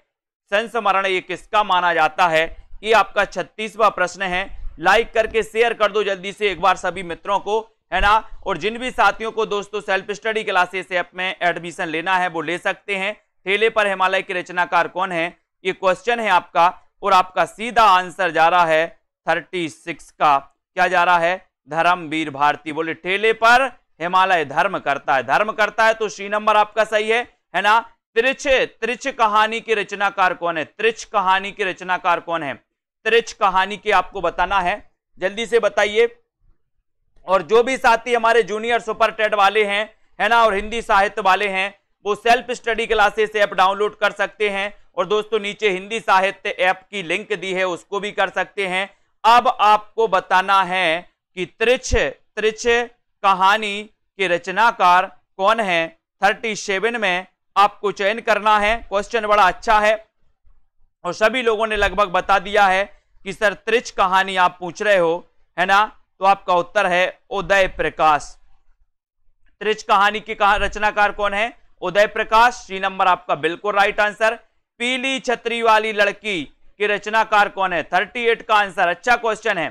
संस्मरण ये किसका माना जाता है ये आपका छत्तीसवा प्रश्न है लाइक करके शेयर कर दो जल्दी से एक बार सभी मित्रों को है ना और जिन भी साथियों को दोस्तों सेल्फ स्टडी क्लासेस ऐप में एडमिशन लेना है वो ले सकते हैं ठेले पर हिमालय के रचनाकार कौन है ये क्वेश्चन है आपका और आपका सीधा आंसर जा रहा है थर्टी सिक्स का क्या जा रहा है धर्मवीर भारती बोले ठेले पर हिमालय धर्म करता है धर्म करता है तो सी नंबर आपका सही है है ना त्रिच त्रिच कहानी के रचनाकार कौन है त्रिच कहानी के रचनाकार कौन है त्रिच कहानी के आपको बताना है जल्दी से बताइए और जो भी साथी हमारे जूनियर सुपर टेड वाले हैं है ना और हिंदी साहित्य वाले हैं वो self study classes app download कर सकते हैं और दोस्तों नीचे हिंदी साहित्य ऐप की लिंक दी है उसको भी कर सकते हैं अब आपको बताना है कि त्रिछ त्रिछ कहानी के रचनाकार कौन है थर्टी सेवन में आपको चयन करना है क्वेश्चन बड़ा अच्छा है और सभी लोगों ने लगभग बता दिया है कि सर त्रिच कहानी आप पूछ रहे हो है ना तो आपका उत्तर है उदय प्रकाश त्रिच कहानी के कहा रचनाकार कौन है उदय प्रकाश सी नंबर आपका बिल्कुल राइट आंसर पीली छतरी वाली लड़की के रचनाकार कौन है थर्टी एट का आंसर अच्छा क्वेश्चन है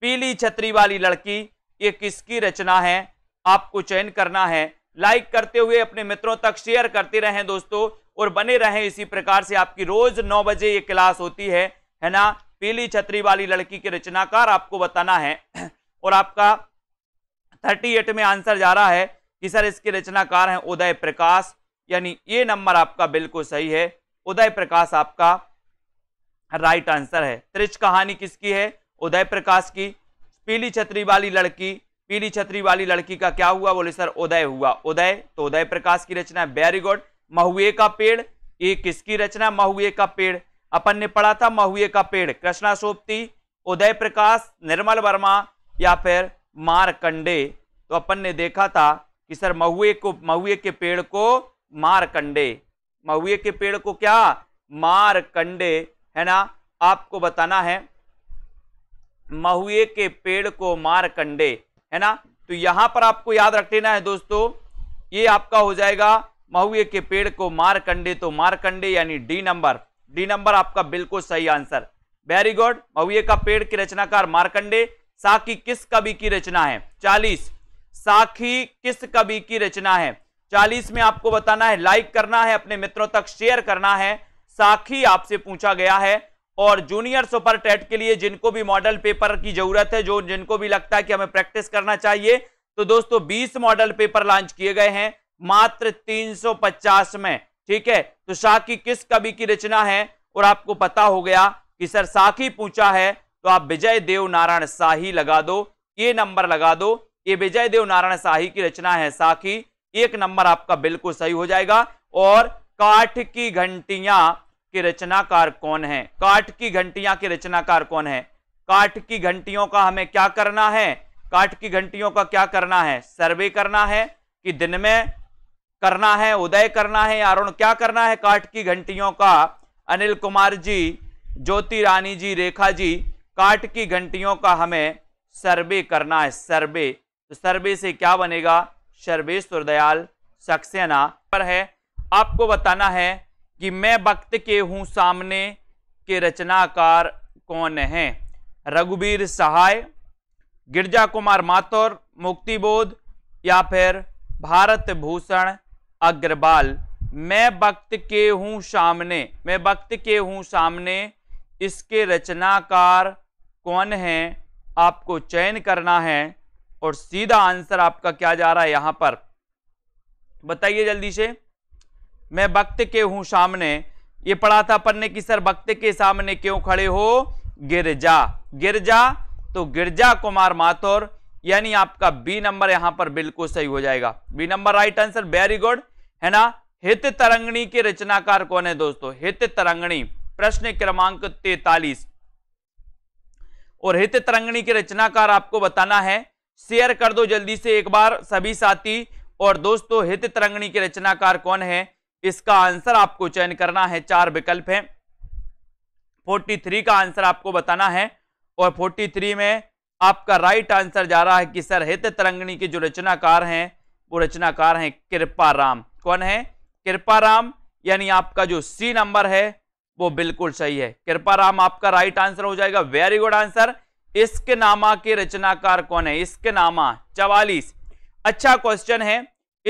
पीली छतरी वाली लड़की ये किसकी रचना है आपको चयन करना है लाइक करते हुए अपने मित्रों तक शेयर करते रहें दोस्तों और बने रहें इसी प्रकार से आपकी रोज नौ बजे ये क्लास होती है है ना पीली छतरी वाली लड़की के रचनाकार आपको बताना है और आपका थर्टी एट में आंसर जा रहा है कि सर इसके रचनाकार हैं उदय प्रकाश यानी ये नंबर आपका बिल्कुल सही है उदय प्रकाश आपका राइट आंसर है त्रिज कहानी किसकी है उदय प्रकाश की पीली छतरी वाली लड़की पीली छतरी वाली लड़की का क्या हुआ बोले सर उदय हुआ उदय तो उदय प्रकाश की रचना वेरी गुड महुए का पेड़ ये किसकी रचना महुए का पेड़ अपन ने पढ़ा था महुए का पेड़ कृष्णा सोपती उदय प्रकाश निर्मल वर्मा या फिर मारकंडे तो अपन ने देखा था कि सर महुए को महुए के पेड़ को मारकंडे महुए के पेड़ को क्या मारकंडे है ना आपको बताना है महुए के पेड़ को मार कंडे है ना तो यहां पर आपको याद रख लेना है दोस्तों ये आपका हो जाएगा महुए के पेड़ को मार कंडे तो मार कंडे यानी डी नंबर डी नंबर आपका बिल्कुल सही आंसर वेरी गुड महुए का पेड़ के रचनाकार मारकंडे साखी किस कवि की रचना है चालीस साखी किस कवि की रचना है चालीस में आपको बताना है लाइक करना है अपने मित्रों तक शेयर करना है साखी आपसे पूछा गया है और जूनियर सुपर टेट के लिए जिनको भी मॉडल पेपर की जरूरत है जो जिनको भी लगता है कि हमें प्रैक्टिस करना चाहिए तो दोस्तों 20 मॉडल पेपर लॉन्च किए गए हैं मात्र 350 में ठीक है तो शाकी किस कवि की रचना है और आपको पता हो गया कि सर साखी पूछा है तो आप विजय देव नारायण शाही लगा दो ये नंबर लगा दो ये विजय देव नारायण शाही की रचना है साखी एक नंबर आपका बिल्कुल सही हो जाएगा और काठ की घंटियां के रचनाकार कौन है काट की घंटियां के रचनाकार कौन है काठ की घंटियों का हमें क्या करना है काठ की घंटियों का क्या करना है सर्वे करना है कि दिन में करना है उदय करना है अरुण क्या करना है काठ की घंटियों का अनिल कुमार जी ज्योति रानी जी रेखा जी काट की घंटियों का हमें सर्वे करना है सर्वे तो सर्वे से क्या बनेगा सर्वेश्वर दयाल सक्सेना पर है आपको बताना है कि मैं वक्त के हूँ सामने के रचनाकार कौन हैं रघुवीर सहाय गिरजा कुमार माथुर मुक्तिबोध या फिर भारत भूषण अग्रवाल मैं वक्त के हूँ सामने मैं वक्त के हूँ सामने इसके रचनाकार कौन हैं आपको चयन करना है और सीधा आंसर आपका क्या जा रहा है यहाँ पर बताइए जल्दी से मैं वक्त के हूं सामने ये पढ़ा था पन्ने की सर वक्त के सामने क्यों खड़े हो गिरजा गिरजा तो गिरजा कुमार माथुर यानी आपका बी नंबर यहां पर बिल्कुल सही हो जाएगा B number right answer very good है ना हित तरंगणी के रचनाकार कौन है दोस्तों हित तरंगणी प्रश्न क्रमांक तैतालीस और हित तरंगणी के रचनाकार आपको बताना है शेयर कर दो जल्दी से एक बार सभी साथी और दोस्तों हित तरंगणी के रचनाकार कौन है इसका आंसर आपको चयन करना है चार विकल्प हैं 43 का आंसर आपको बताना है और 43 में आपका राइट आंसर जा रहा है कि सर हित तरंगणी के जो रचनाकार हैं वो रचनाकार हैं कृपा राम कौन है कृपा राम यानी आपका जो सी नंबर है वो बिल्कुल सही है कृपा राम आपका राइट आंसर हो जाएगा वेरी गुड आंसर इसके नामा के रचनाकार कौन है इसके नामा चवालीस अच्छा क्वेश्चन है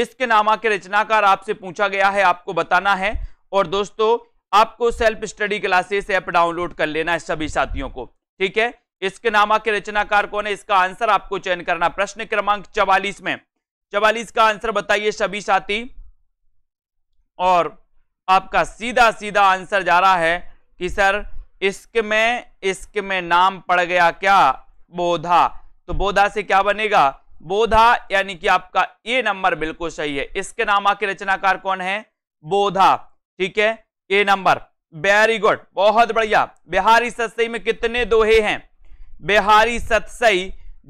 इसके नामा के रचनाकार आपसे पूछा गया है आपको बताना है और दोस्तों आपको self study classes app download कर लेना है सभी साथियों को ठीक है इसके नामा के रचनाकार कौन है इसका आंसर आपको चयन करना प्रश्न क्रमांक चवालीस में चवालीस का आंसर बताइए सभी साथी और आपका सीधा सीधा आंसर जा रहा है कि सर इसके में इसके में नाम पड़ गया क्या बोधा तो बोधा से क्या बनेगा बोधा यानी कि आपका ए नंबर बिल्कुल सही है इसके नामा के रचनाकार कौन है बोधा ठीक है ए नंबर वेरी गुड बहुत बढ़िया बिहारी सतसई में कितने दोहे हैं बिहारी सतसई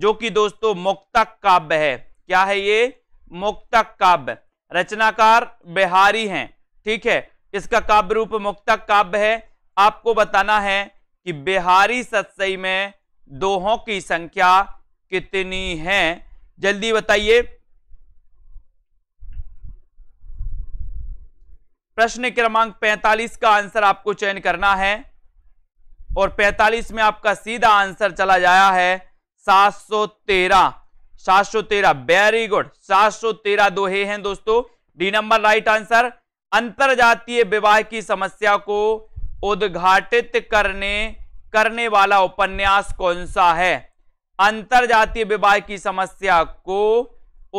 जो कि दोस्तों मुक्तक काव्य है क्या है ये मुक्तक काव्य रचनाकार बिहारी हैं ठीक है इसका काव्य रूप मुक्तक काव्य है आपको बताना है कि बिहारी सतसई में दोहों की संख्या कितनी है जल्दी बताइए प्रश्न क्रमांक 45 का आंसर आपको चयन करना है और 45 में आपका सीधा आंसर चला जाया है 713 713 वेरी गुड 713 दोहे हैं दोस्तों डी नंबर राइट आंसर अंतरजातीय विवाह की समस्या को उद्घाटित करने करने वाला उपन्यास कौन सा है अंतर जातीय विवाह की समस्या को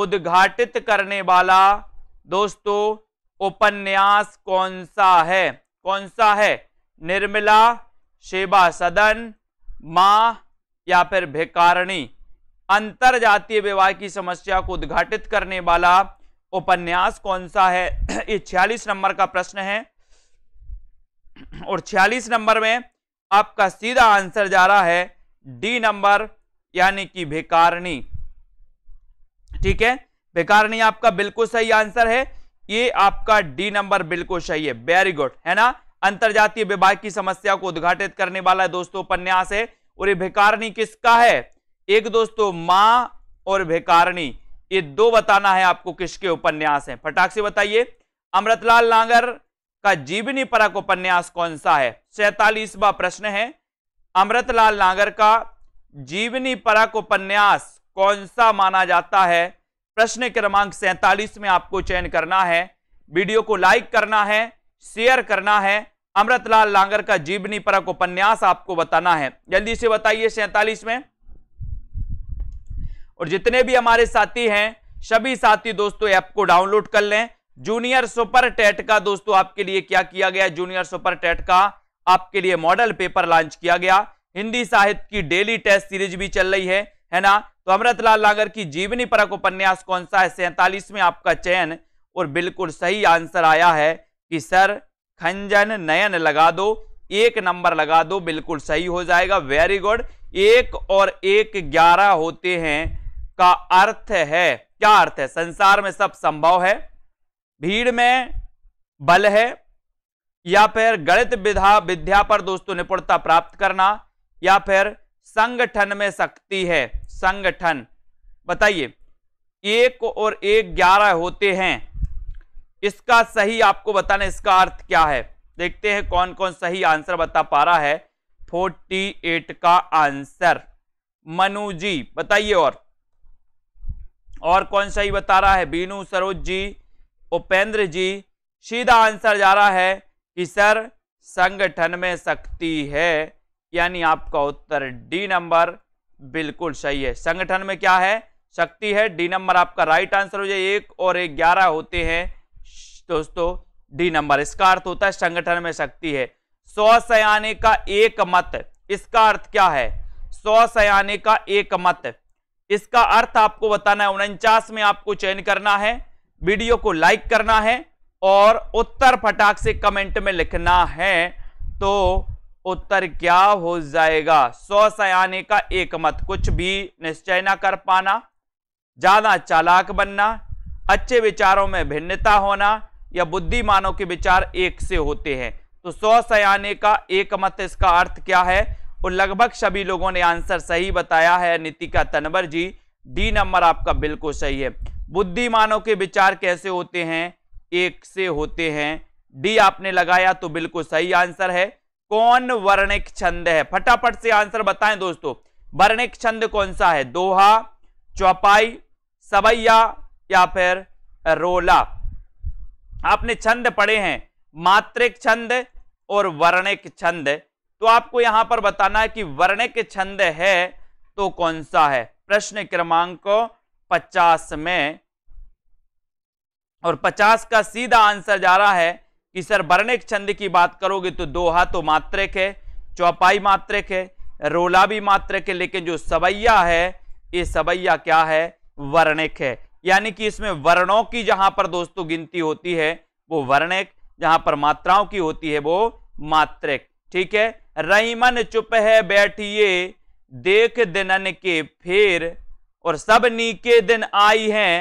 उद्घाटित करने वाला दोस्तों उपन्यास कौन सा है कौन सा है निर्मला शेबा सदन माँ या फिर भिकारणी अंतर जातीय विवाह की समस्या को उद्घाटित करने वाला उपन्यास कौन सा है ये छियालीस नंबर का प्रश्न है और छियालीस नंबर में आपका सीधा आंसर जा रहा है डी नंबर यानी कि भिकारणी ठीक है भिकारणी आपका बिल्कुल सही आंसर है ये आपका डी नंबर बिल्कुल सही है वेरी गुड है ना अंतरजातीय विभाग की समस्या को उद्घाटित करने वाला है दोस्तों उपन्यास है और ये भिकारणी किसका है एक दोस्तों मां और भिकारणी ये दो बताना है आपको किसके उपन्यास है फटाक से बताइए अमृतलाल नागर का जीवनी परक उपन्यास कौन सा है सैतालीसवा प्रश्न है अमृतलाल नागर का जीवनी परक उपन्यास कौन सा माना जाता है प्रश्न क्रमांक सैतालीस में आपको चयन करना है वीडियो को लाइक करना है शेयर करना है अमृतलाल लांगर का जीवनी परक उपन्यास आपको बताना है जल्दी से बताइए सैतालीस में और जितने भी हमारे साथी हैं सभी साथी दोस्तों ऐप को डाउनलोड कर लें जूनियर सुपर टेट का दोस्तों आपके लिए क्या किया गया जूनियर सुपर टेट का आपके लिए मॉडल पेपर लॉन्च किया गया हिंदी साहित्य की डेली टेस्ट सीरीज भी चल रही है है ना तो अमृतलाल लागर की जीवनी परक उपन्यास कौन सा है सैंतालीस में आपका चयन और बिल्कुल सही आंसर आया है कि सर खंजन नयन लगा दो एक नंबर लगा दो बिल्कुल सही हो जाएगा वेरी गुड एक और एक ग्यारह होते हैं का अर्थ है क्या अर्थ है संसार में सब संभव है भीड़ में बल है या फिर गणित विधा विद्या पर दोस्तों निपुणता प्राप्त करना या फिर संगठन में शक्ति है संगठन बताइए एक और एक ग्यारह होते हैं इसका सही आपको बताना इसका अर्थ क्या है देखते हैं कौन कौन सही आंसर बता पा रहा है फोर्टी एट का आंसर मनु जी बताइए और और कौन सही बता रहा है बीनू सरोज जी उपेंद्र जी सीधा आंसर जा रहा है कि सर संगठन में शक्ति है यानी आपका उत्तर डी नंबर बिल्कुल सही है संगठन में क्या है शक्ति है डी नंबर आपका राइट आंसर हो जाए एक और एक ग्यारह होते हैं दोस्तों डी नंबर इसका अर्थ होता है संगठन में शक्ति है सौ सयाने का एक मत इसका अर्थ क्या है सौ सयाने का एक मत इसका अर्थ आपको बताना है उनचास में आपको चयन करना है वीडियो को लाइक करना है और उत्तर फटाक से कमेंट में लिखना है तो उत्तर क्या हो जाएगा सौ सयाने का एक मत कुछ भी निश्चय ना कर पाना ज्यादा चालाक बनना अच्छे विचारों में भिन्नता होना या बुद्धिमानों के विचार एक से होते हैं तो सौ सयाने का एक मत इसका अर्थ क्या है और लगभग सभी लोगों ने आंसर सही बताया है नितिका तनवर जी डी नंबर आपका बिल्कुल सही है बुद्धिमानों के विचार कैसे होते हैं एक से होते हैं डी आपने लगाया तो बिल्कुल सही आंसर है कौन वर्णिक छंद है फटाफट से आंसर बताएं दोस्तों वर्णिक छंद कौन सा है दोहा चौपाई सबैया या फिर रोला आपने छंद पढ़े हैं मात्रिक छंद और वर्णिक छंद तो आपको यहां पर बताना है कि वर्णिक छंद है तो कौन सा है प्रश्न क्रमांक पचास में और पचास का सीधा आंसर जा रहा है कि सर वर्णिक छंद की बात करोगे तो दोहा तो मात्रक है चौपाई मात्रक है रोला भी मात्रक है लेकिन जो सवैया है ये सवैया क्या है वर्णिक है यानी कि इसमें वर्णों की जहां पर दोस्तों गिनती होती है वो वर्णिक जहां पर मात्राओं की होती है वो मात्रक ठीक है रहीमन चुप है बैठिए देख दिनन के फेर और सब नीके दिन आई हैं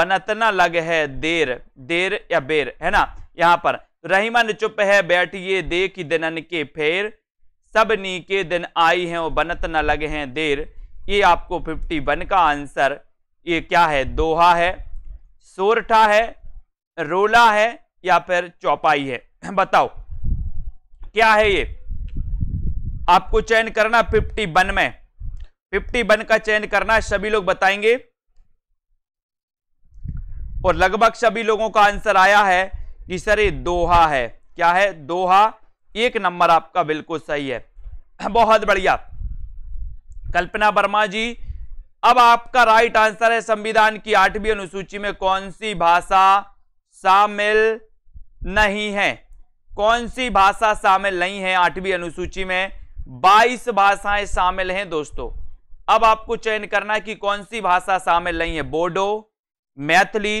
बनतना लग है देर देर या बेर है ना यहां पर रहीमन चुप है बैठिए दे दिन दिनन के फेर सब नी के दिन आई हैं और बनत न लगे हैं देर ये आपको फिफ्टी वन का आंसर ये क्या है दोहा है सोरठा है रोला है या फिर चौपाई है बताओ क्या है ये आपको चयन करना फिफ्टी वन में फिफ्टी वन का चयन करना सभी लोग बताएंगे और लगभग सभी लोगों का आंसर आया है कि सर ये दोहा है क्या है दोहा एक नंबर आपका बिल्कुल सही है बहुत बढ़िया कल्पना वर्मा जी अब आपका राइट आंसर है संविधान की आठवीं अनुसूची में कौन सी भाषा शामिल नहीं है कौन सी भाषा शामिल नहीं है आठवीं अनुसूची में 22 भाषाएं शामिल हैं दोस्तों अब आपको चयन करना है कि कौन सी भाषा शामिल नहीं है बोडो मैथिली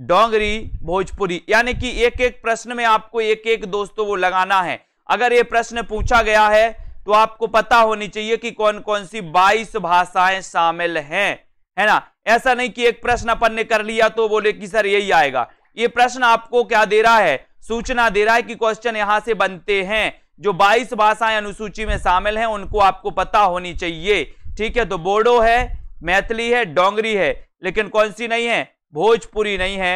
डोंगरी भोजपुरी यानी कि एक एक प्रश्न में आपको एक एक दोस्तों वो लगाना है अगर ये प्रश्न पूछा गया है तो आपको पता होनी चाहिए कि कौन कौन सी बाईस भाषाएं शामिल हैं है ना ऐसा नहीं कि एक प्रश्न अपन ने कर लिया तो बोले कि सर यही आएगा ये प्रश्न आपको क्या दे रहा है सूचना दे रहा है कि क्वेश्चन यहां से बनते हैं जो 22 भाषाएं अनुसूची में शामिल हैं उनको आपको पता होनी चाहिए ठीक है तो बोडो है मैथिली है डोंगरी है लेकिन कौन सी नहीं है भोजपुरी नहीं है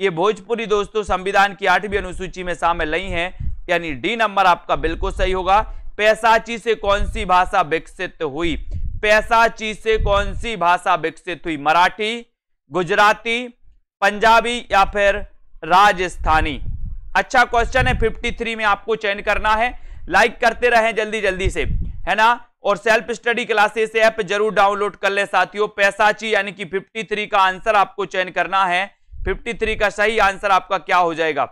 ये भोजपुरी दोस्तों संविधान की आठवीं अनुसूची में शामिल नहीं है यानी डी नंबर आपका बिल्कुल सही होगा पैसाची से कौन सी भाषा विकसित हुई पैसाची से कौन सी भाषा विकसित हुई मराठी गुजराती पंजाबी या फिर राजस्थानी अच्छा क्वेश्चन है 53 में आपको चयन करना है लाइक करते रहें जल्दी जल्दी से है ना और सेल्फ स्टडी क्लासेस ऐप जरूर डाउनलोड कर ले साथियों पैसाची यानी कि फिफ्टी थ्री का आंसर आपको चयन करना है फिफ्टी थ्री का सही आंसर आपका क्या हो जाएगा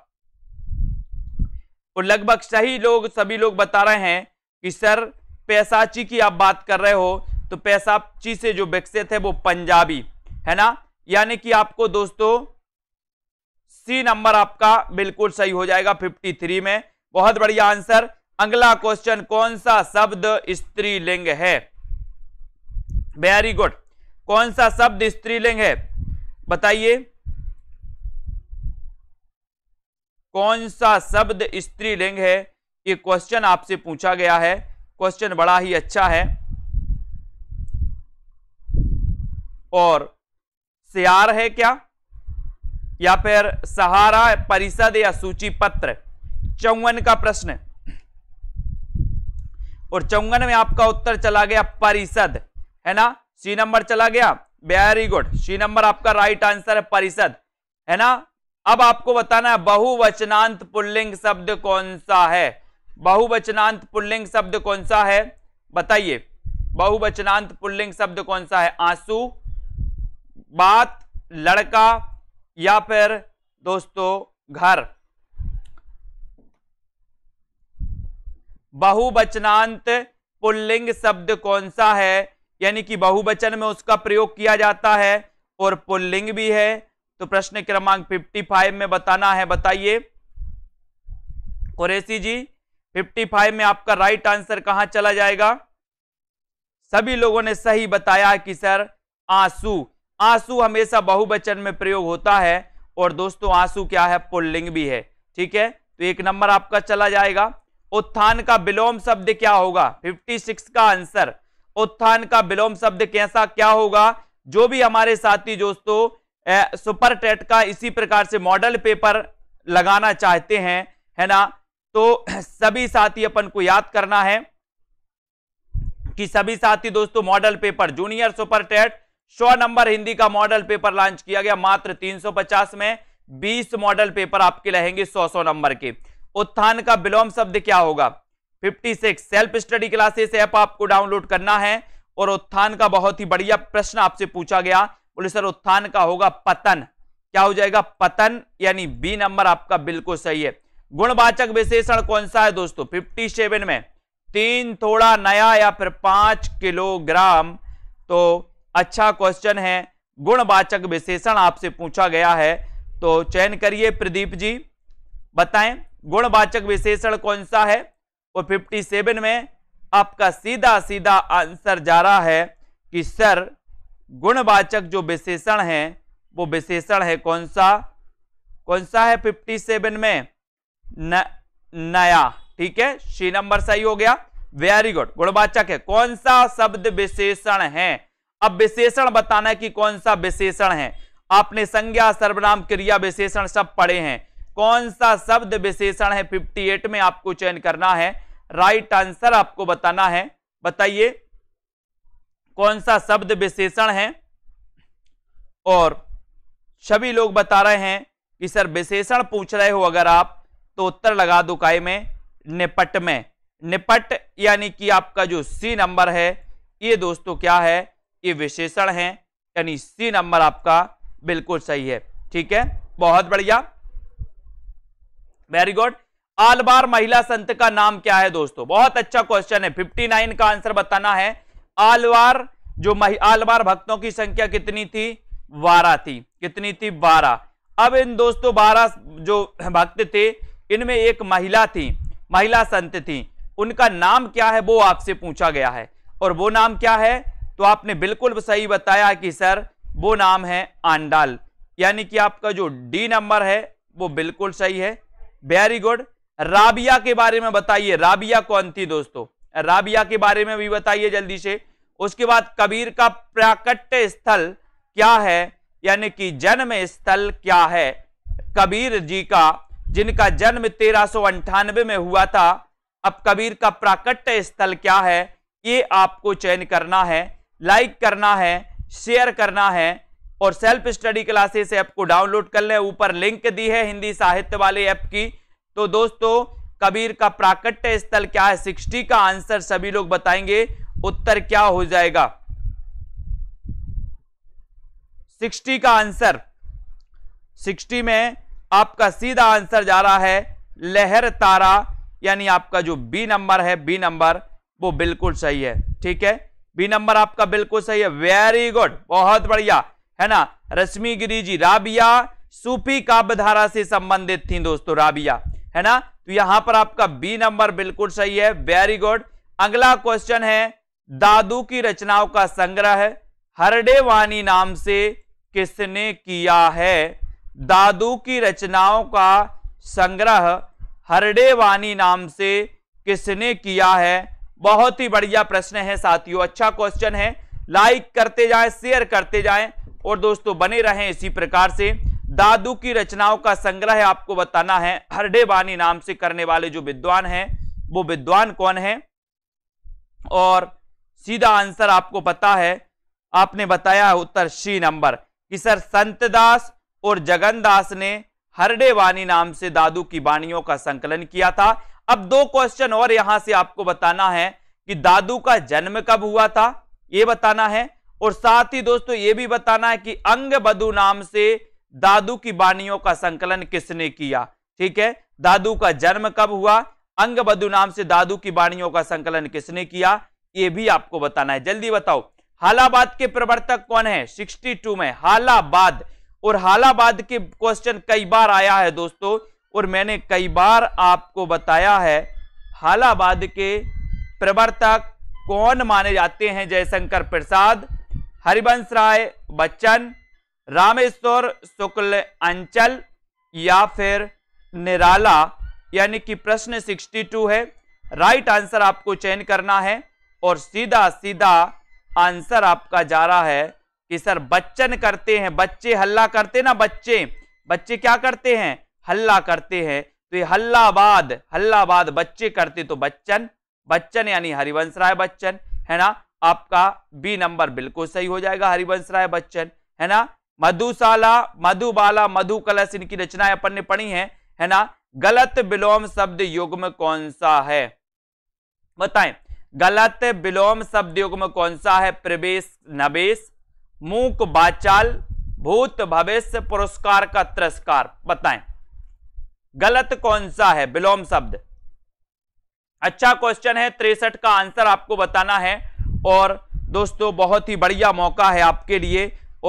और लगभग सही लोग सभी लोग बता रहे हैं कि सर पैसाची की आप बात कर रहे हो तो पैसाची से जो विकसित है वो पंजाबी है ना यानी कि आपको दोस्तों सी नंबर आपका बिल्कुल सही हो जाएगा थ्री में बहुत बढ़िया आंसर अगला क्वेश्चन कौन सा शब्द स्त्रीलिंग है वेरी गुड कौन सा शब्द स्त्रीलिंग है बताइए कौन सा शब्द स्त्रीलिंग है ये क्वेश्चन आपसे पूछा गया है क्वेश्चन बड़ा ही अच्छा है और सियार है क्या या फिर सहारा परिषद या सूची पत्र चौवन का प्रश्न और चौंगन में आपका उत्तर चला गया परिषद है ना सी नंबर चला गया वेरी गुड सी नंबर आपका राइट आंसर है परिषद है ना अब आपको बताना है बहुवचनांत पुल्लिंग शब्द कौन सा है बहुवचनांत पुल्लिंग शब्द कौन सा है बताइए बहुवचनांत पुल्लिंग शब्द कौन सा है आंसू बात लड़का या फिर दोस्तों घर बहुवचनांत पुल्लिंग शब्द कौन सा है यानी कि बहुवचन में उसका प्रयोग किया जाता है और पुल्लिंग भी है तो प्रश्न क्रमांक 55 में बताना है बताइए कुरेशी जी 55 में आपका राइट आंसर कहां चला जाएगा सभी लोगों ने सही बताया कि सर आंसू आंसू हमेशा बहुवचन में प्रयोग होता है और दोस्तों आंसू क्या है पुल्लिंग भी है ठीक है तो एक नंबर आपका चला जाएगा उत्थान का विलोम शब्द क्या होगा 56 का आंसर उत्थान का विलोम शब्द कैसा क्या होगा जो भी हमारे साथी दोस्तों सुपर टेट का इसी प्रकार से मॉडल पेपर लगाना चाहते हैं है ना तो सभी साथी अपन को याद करना है कि सभी साथी दोस्तों model paper junior super TET सौ नंबर हिंदी का मॉडल पेपर लॉन्च किया गया मात्र 350 में 20 मॉडल पेपर आपके रहेंगे 100 सौ नंबर के उत्थान का विलोम शब्द क्या होगा 56 सेल्फ स्टडी क्लासेस ऐप आपको डाउनलोड करना है और उत्थान का बहुत ही बढ़िया प्रश्न आपसे पूछा गया बोले सर उत्थान का होगा पतन क्या हो जाएगा पतन यानी बी नंबर आपका बिल्कुल सही है गुणवाचक विशेषण कौन सा है दोस्तों 57 में तीन थोड़ा नया या फिर पांच किलोग्राम तो अच्छा क्वेश्चन है गुणवाचक विशेषण आपसे पूछा गया है तो चयन करिए प्रदीप जी बताएं गुणवाचक विशेषण कौन सा है वो 57 में आपका सीधा सीधा आंसर जा रहा है कि सर गुणवाचक जो विशेषण है वो विशेषण है कौन सा कौन सा है 57 में न, नया ठीक है सी नंबर सही हो गया वेरी गुड गुणवाचक है कौन सा शब्द विशेषण है अब विशेषण बताना है कि कौन सा विशेषण है आपने संज्ञा सर्वनाम क्रिया विशेषण सब पढ़े हैं कौन सा शब्द विशेषण है 58 में आपको चयन करना है राइट आंसर आपको बताना है बताइए कौन सा शब्द विशेषण है और सभी लोग बता रहे हैं कि सर विशेषण पूछ रहे हो अगर आप तो उत्तर लगा दो काय में निपट में निपट यानी कि आपका जो सी नंबर है ये दोस्तों क्या है ये विशेषण है यानी सी नंबर आपका बिल्कुल सही है ठीक है बहुत बढ़िया वेरी गुड आलबार महिला संत का नाम क्या है दोस्तों बहुत अच्छा क्वेश्चन है फिफ्टी नाइन का आंसर बताना है आलवार जो आलवार भक्तों की संख्या कितनी थी बारह थी कितनी थी बारह अब इन दोस्तों बारह जो भक्त थे इनमें एक महिला थी महिला संत थी उनका नाम क्या है वो आपसे पूछा गया है और वो नाम क्या है तो आपने बिल्कुल सही बताया कि सर वो नाम है आंडाल यानी कि आपका जो डी नंबर है वो बिल्कुल सही है वेरी गुड राबिया के बारे में बताइए राबिया कौन थी दोस्तों राबिया के बारे में भी बताइए जल्दी से उसके बाद कबीर का प्राकट्य स्थल क्या है यानी कि जन्म स्थल क्या है कबीर जी का जिनका जन्म तेरह में हुआ था अब कबीर का प्राकट्य स्थल क्या है ये आपको चयन करना है लाइक करना है शेयर करना है और सेल्फ स्टडी क्लासेस ऐप को डाउनलोड कर लें ऊपर लिंक दी है हिंदी साहित्य वाले ऐप की तो दोस्तों कबीर का प्राकट्य स्थल क्या है सिक्सटी का आंसर सभी लोग बताएंगे उत्तर क्या हो जाएगा सिक्सटी का आंसर सिक्सटी में आपका सीधा आंसर जा रहा है लहर तारा यानी आपका जो बी नंबर है बी नंबर वो बिल्कुल सही है ठीक है बी नंबर आपका बिल्कुल सही है वेरी गुड बहुत बढ़िया है ना रश्मि गिरी जी राबिया सूफी काव्य धारा से संबंधित थी दोस्तों राबिया है ना तो यहां पर आपका बी नंबर बिल्कुल सही है वेरी गुड अगला क्वेश्चन है दादू की रचनाओं का संग्रह है हरडे वानी नाम से किसने किया है दादू की रचनाओं का संग्रह हरडे वानी नाम से किसने किया है बहुत ही बढ़िया प्रश्न है साथियों अच्छा क्वेश्चन है लाइक करते जाएं शेयर करते जाएं और दोस्तों बने रहें इसी प्रकार से दादू की रचनाओं का संग्रह आपको बताना है हरडे वानी नाम से करने वाले जो विद्वान हैं वो विद्वान कौन है और सीधा आंसर आपको पता है आपने बताया उत्तर सी नंबर कि सर संतदास और जगनदास ने हरडे वाणी नाम से दादू की वाणियों का संकलन किया था अब दो क्वेश्चन और यहां से आपको बताना है कि दादू का जन्म कब हुआ था ये बताना है और साथ ही दोस्तों ये भी बताना है कि अंग बधु नाम से दादू की बाणियों का संकलन किसने किया ठीक है दादू का जन्म कब हुआ अंग बधु नाम से दादू की बाणियों का संकलन किसने किया ये भी आपको बताना है जल्दी बताओ हालाबाद के प्रवर्तक कौन है सिक्सटी टू में हालाबाद और हालाबाद के क्वेश्चन कई बार आया है दोस्तों और मैंने कई बार आपको बताया है हालाबाद के प्रवर्तक कौन माने जाते हैं जयशंकर प्रसाद हरिवंश राय बच्चन रामेश्वर शुक्ल अंचल या फिर निराला यानी कि प्रश्न 62 है राइट आंसर आपको चयन करना है और सीधा सीधा आंसर आपका जा रहा है कि सर बच्चन करते हैं बच्चे हल्ला करते ना बच्चे बच्चे क्या करते हैं हल्ला करते हैं तो ये हल्लाबाद हल्लाबाद बच्चे करते तो बच्चन बच्चन यानी हरिवंश राय बच्चन है ना आपका बी नंबर बिल्कुल सही हो जाएगा हरिवंश राय बच्चन है ना मधुशाला मधुबाला मधु कलश इनकी रचनाएं अपन ने पढ़ी है है ना गलत विलोम शब्द में कौन सा है बताएं गलत विलोम शब्द में कौन सा है प्रवेश नवेश मूक बाचाल भूत भविष्य पुरस्कार का तिरस्कार बताएं गलत कौन सा है विलोम शब्द अच्छा क्वेश्चन है तिरसठ का आंसर आपको बताना है और दोस्तों बहुत ही बढ़िया मौका है आपके लिए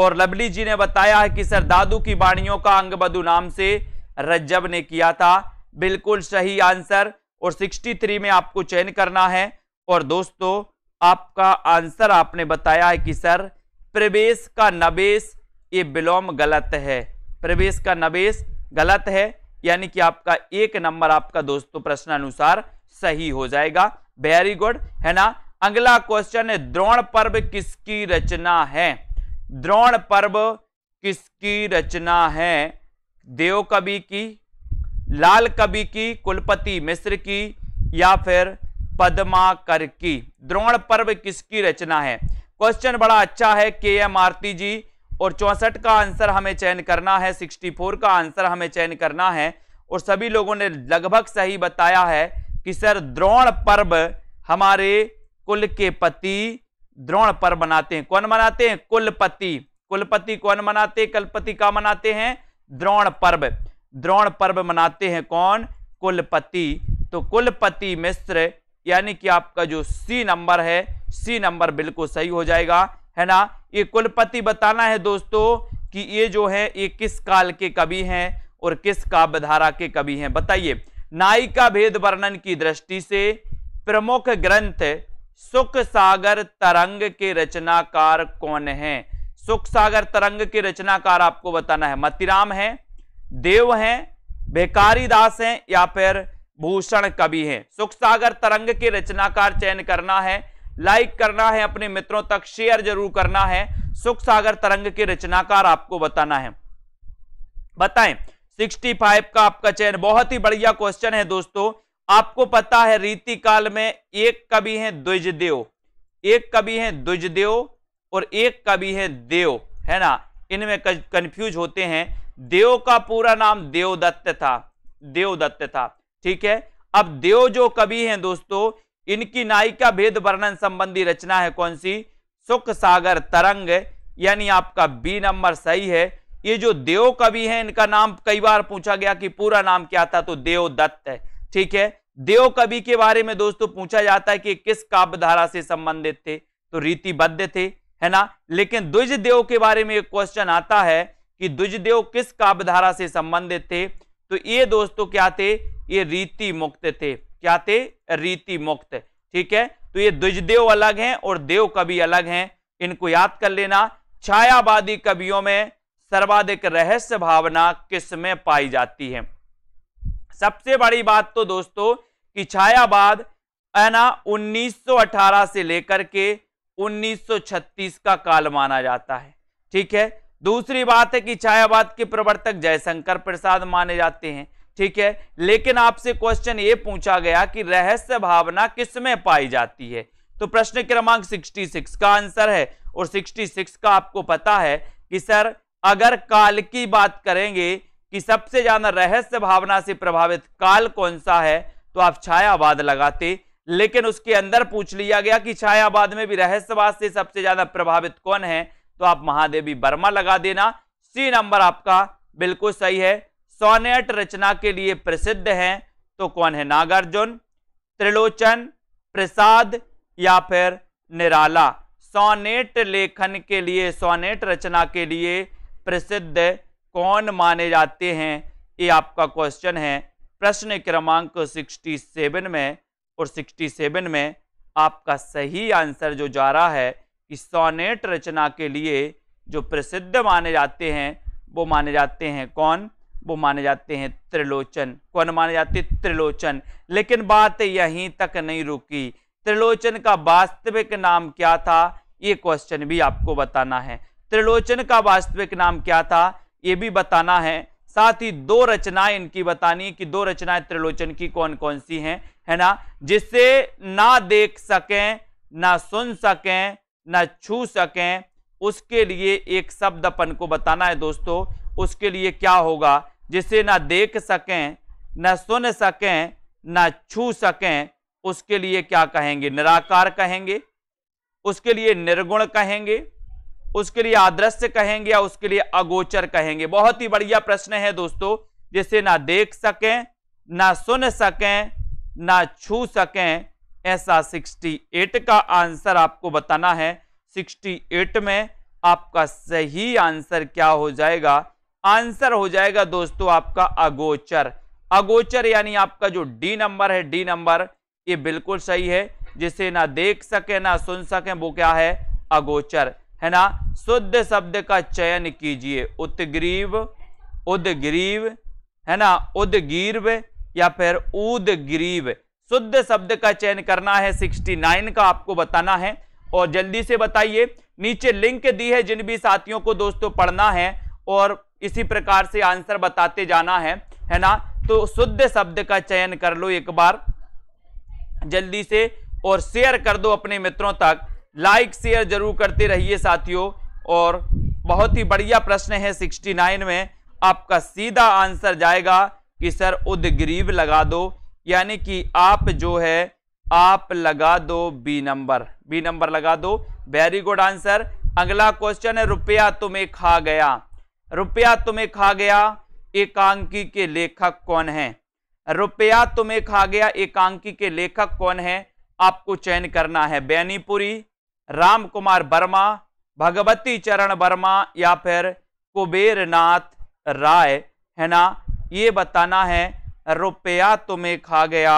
और लबली जी ने बताया है कि सर दादू की बाणियों का अंग बधु नाम से रज्जब ने किया था बिल्कुल सही आंसर और 63 में आपको चयन करना है और दोस्तों आपका आंसर आपने बताया है कि सर प्रवेश का नवेश ये विलोम गलत है प्रवेश का नवेश गलत है यानी कि आपका एक नंबर आपका दोस्तों प्रश्न अनुसार सही हो जाएगा वेरी गुड है ना अगला क्वेश्चन है द्रोण पर्व किसकी रचना है द्रोण पर्व किसकी रचना है देव कवि की लाल कवि की कुलपति मिश्र की या फिर पद्माकर की द्रोण पर्व किसकी रचना है क्वेश्चन बड़ा अच्छा है के एम आरती जी और चौंसठ का आंसर हमें चयन करना है 64 का आंसर हमें चयन करना है और सभी लोगों ने लगभग सही बताया है कि सर द्रोण पर्व हमारे कुल के पति द्रोण पर मनाते हैं कौन मनाते हैं कुलपति कुलपति कौन मनाते कलपति का मनाते हैं द्रोण पर्व द्रोण पर्व मनाते हैं कौन कुलपति तो कुलपति मिश्र यानी कि आपका जो सी नंबर है सी नंबर बिल्कुल सही हो जाएगा है ना ये कुलपति बताना है दोस्तों कि ये जो है ये किस काल के कवि हैं और किस काव्यधारा के कवि हैं बताइए नायिका भेद वर्णन की दृष्टि से प्रमुख ग्रंथ सुख सागर तरंग के रचनाकार कौन हैं सुख सागर तरंग के रचनाकार आपको बताना है मतिराम हैं देव हैं भेकारी दास हैं या फिर भूषण कवि हैं सुख सागर तरंग के रचनाकार चयन करना है लाइक करना है अपने मित्रों तक शेयर जरूर करना है सुख सागर तरंग के रचनाकार आपको बताना है बताएं 65 का आपका चयन बहुत ही बढ़िया क्वेश्चन है दोस्तों आपको पता है रीति काल में एक कवि है द्विजदेव एक कवि है द्विजदेव और एक कवि है देव है ना इनमें कंफ्यूज होते हैं देव का पूरा नाम देवदत्त था देवदत्त था ठीक है अब देव जो कवि हैं दोस्तों इनकी नायिका भेद वर्णन संबंधी रचना है कौन सी सुख सागर तरंग यानी आपका बी नंबर सही है ये जो देव कवि हैं इनका नाम कई बार पूछा गया कि पूरा नाम क्या था तो देवदत्त है ठीक है देव कवि के बारे में दोस्तों पूछा जाता है कि किस काव्य धारा से संबंधित थे तो रीतिबद्ध थे है ना लेकिन द्विज देव के बारे में एक क्वेश्चन आता है कि देव किस काव्य धारा से संबंधित थे तो ये दोस्तों क्या थे ये रीति मुक्त थे क्या थे रीति मुक्त ठीक है तो ये द्विजदेव अलग हैं और देव कवि अलग हैं इनको याद कर लेना छायावादी कवियों में सर्वाधिक रहस्य भावना किस में पाई जाती है सबसे बड़ी बात तो दोस्तों कि छायावाद है ना 1918 से लेकर के 1936 का काल माना जाता है ठीक है दूसरी बात है कि छायावाद के प्रवर्तक जयशंकर प्रसाद माने जाते हैं ठीक है लेकिन आपसे क्वेश्चन ये पूछा गया कि रहस्य भावना किसमें पाई जाती है तो प्रश्न क्रमांक 66 का आंसर है और 66 का आपको पता है कि सर अगर काल की बात करेंगे कि सबसे ज्यादा रहस्य भावना से प्रभावित काल कौन सा है तो आप छायावाद लगाते लेकिन उसके अंदर पूछ लिया गया कि छायावाद में भी रहस्यवाद से सबसे ज्यादा प्रभावित कौन है तो आप महादेवी वर्मा लगा देना सी नंबर आपका बिल्कुल सही है सोनेट रचना के लिए प्रसिद्ध है तो कौन है नागार्जुन त्रिलोचन प्रसाद या फिर निराला सोनेट लेखन के लिए सोनेट रचना के लिए प्रसिद्ध कौन माने जाते हैं ये आपका क्वेश्चन है प्रश्न क्रमांक 67 में और 67 में आपका सही आंसर जो जा रहा है कि सोनेट रचना के लिए जो प्रसिद्ध माने जाते हैं वो माने जाते हैं कौन वो माने जाते हैं त्रिलोचन कौन माने जाते हैं त्रिलोचन लेकिन बात यहीं तक नहीं रुकी त्रिलोचन का वास्तविक नाम क्या था ये क्वेश्चन भी आपको बताना है त्रिलोचन का वास्तविक नाम क्या था ये भी बताना है साथ ही दो रचनाएं इनकी बतानी कि दो रचनाएं त्रिलोचन की कौन कौन सी हैं है ना जिसे ना देख सकें ना सुन सकें ना छू सकें उसके लिए एक शब्द अपन को बताना है दोस्तों उसके लिए क्या होगा जिसे ना देख सकें ना सुन सकें ना छू सकें उसके लिए क्या कहेंगे निराकार कहेंगे उसके लिए निर्गुण कहेंगे उसके लिए आदृश्य कहेंगे या उसके लिए अगोचर कहेंगे बहुत ही बढ़िया प्रश्न है दोस्तों जिसे ना देख सकें ना सुन सकें ना छू सकें ऐसा 68 का आंसर आपको बताना है 68 में आपका सही आंसर क्या हो जाएगा आंसर हो जाएगा दोस्तों आपका अगोचर अगोचर यानी आपका जो डी नंबर है डी नंबर ये बिल्कुल सही है जिसे ना देख सके ना सुन सके वो क्या है अगोचर है ना शुद्ध शब्द का चयन कीजिए उत्ग्रीव उदग्रीव है ना उदगीर या फिर उदग्रीव शुद्ध शब्द का चयन करना है 69 का आपको बताना है और जल्दी से बताइए नीचे लिंक दी है जिन भी साथियों को दोस्तों पढ़ना है और इसी प्रकार से आंसर बताते जाना है है ना तो शुद्ध शब्द का चयन कर लो एक बार जल्दी से और शेयर कर दो अपने मित्रों तक लाइक शेयर जरूर करते रहिए साथियों और बहुत ही बढ़िया प्रश्न है 69 में आपका सीधा आंसर जाएगा कि सर उदग्रीब लगा दो यानी कि आप जो है आप लगा दो बी नंबर बी नंबर लगा दो वेरी गुड आंसर अगला क्वेश्चन है रुपया तुम्हें खा गया रुपया तुम्हें खा गया एकांकी के लेखक कौन है रुपया तुम्हें खा गया एकांकी के लेखक कौन है आपको चयन करना है बैनीपुरी राम कुमार वर्मा भगवती चरण वर्मा या फिर कुबेरनाथ राय है ना ये बताना है रुपया तुम्हें खा गया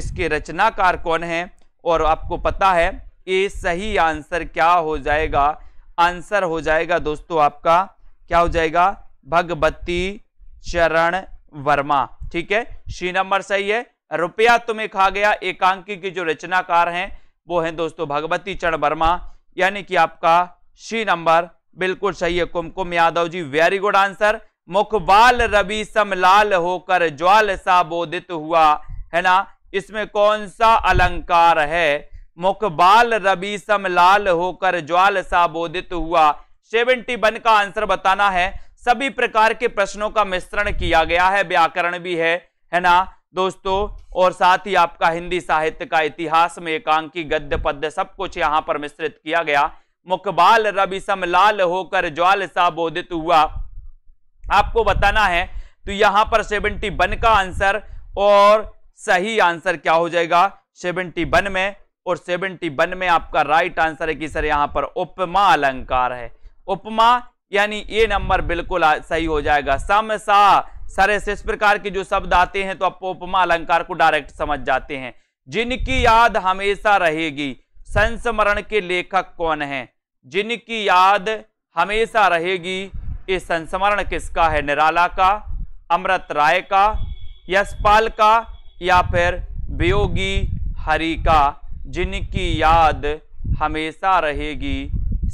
इसके रचनाकार कौन है और आपको पता है ये सही आंसर क्या हो जाएगा आंसर हो जाएगा दोस्तों आपका क्या हो जाएगा भगवती चरण वर्मा ठीक है श्री नंबर सही है रुपया तुम्हें खा गया एकांकी के जो रचनाकार हैं वो है दोस्तों भगवती चरण वर्मा यानी कि आपका सी नंबर बिल्कुल सही है Kumkum Yadav ji very good answer मुखबाल रवि समलाल होकर ज्वाल सा बोधित हुआ है ना इसमें कौन सा अलंकार है मुखबाल रवि समलाल होकर ज्वाल सा बोधित हुआ सेवेंटी वन का आंसर बताना है सभी प्रकार के प्रश्नों का मिश्रण किया गया है व्याकरण भी है है ना दोस्तों और साथ ही आपका हिंदी साहित्य का इतिहास में एकांकी गद्य पद्य सब कुछ यहाँ पर मिश्रित किया गया मुखबाल रवि समलाल होकर ज्वाल सा बोधित हुआ आपको बताना है तो यहाँ पर सेवेंटी वन का आंसर और सही आंसर क्या हो जाएगा सेवेंटी वन में और सेवेंटी वन में आपका राइट आंसर है कि सर यहाँ पर उपमा अलंकार है उपमा यानी ये नंबर बिल्कुल सही हो जाएगा समसा सारे इस प्रकार के जो शब्द आते हैं तो आप उपमा अलंकार को डायरेक्ट समझ जाते हैं जिनकी याद हमेशा रहेगी संस्मरण के लेखक कौन है जिनकी याद हमेशा रहेगी ये संस्मरण किसका है निराला का अमृत राय का यशपाल का या फिर वियोगी हरि का जिनकी याद हमेशा रहेगी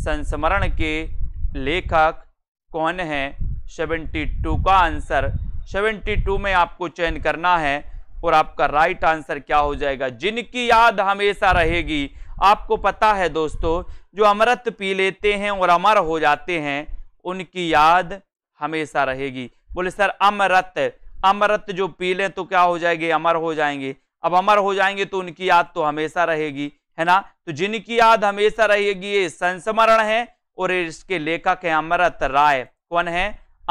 संस्मरण के लेखक कौन सेवेंटी 72 का आंसर 72 में आपको चयन करना है और आपका राइट आंसर क्या हो जाएगा जिनकी याद हमेशा रहेगी आपको पता है दोस्तों जो अमृत पी लेते हैं और अमर हो जाते हैं उनकी याद हमेशा रहेगी बोले सर अमृत अमृत जो पी लें तो क्या हो जाएगी अमर हो जाएंगे अब अमर हो जाएंगे तो उनकी याद तो हमेशा रहेगी है ना तो जिनकी याद हमेशा रहेगी ये संस्मरण है और इसके लेखक हैं अमृत राय कौन है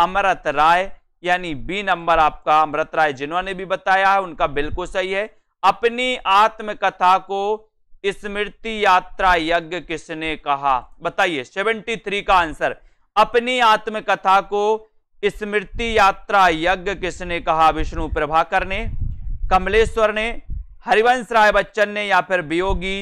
अमृत राय यानी बी नंबर आपका अमृत राय जिन्होंने भी बताया है उनका बिल्कुल सही है अपनी आत्मकथा को स्मृति यात्रा यज्ञ किसने कहा बताइए 73 का आंसर अपनी आत्मकथा को स्मृति यात्रा यज्ञ किसने कहा विष्णु प्रभाकर ने कमलेश्वर ने हरिवंश राय बच्चन ने या फिर वियोगी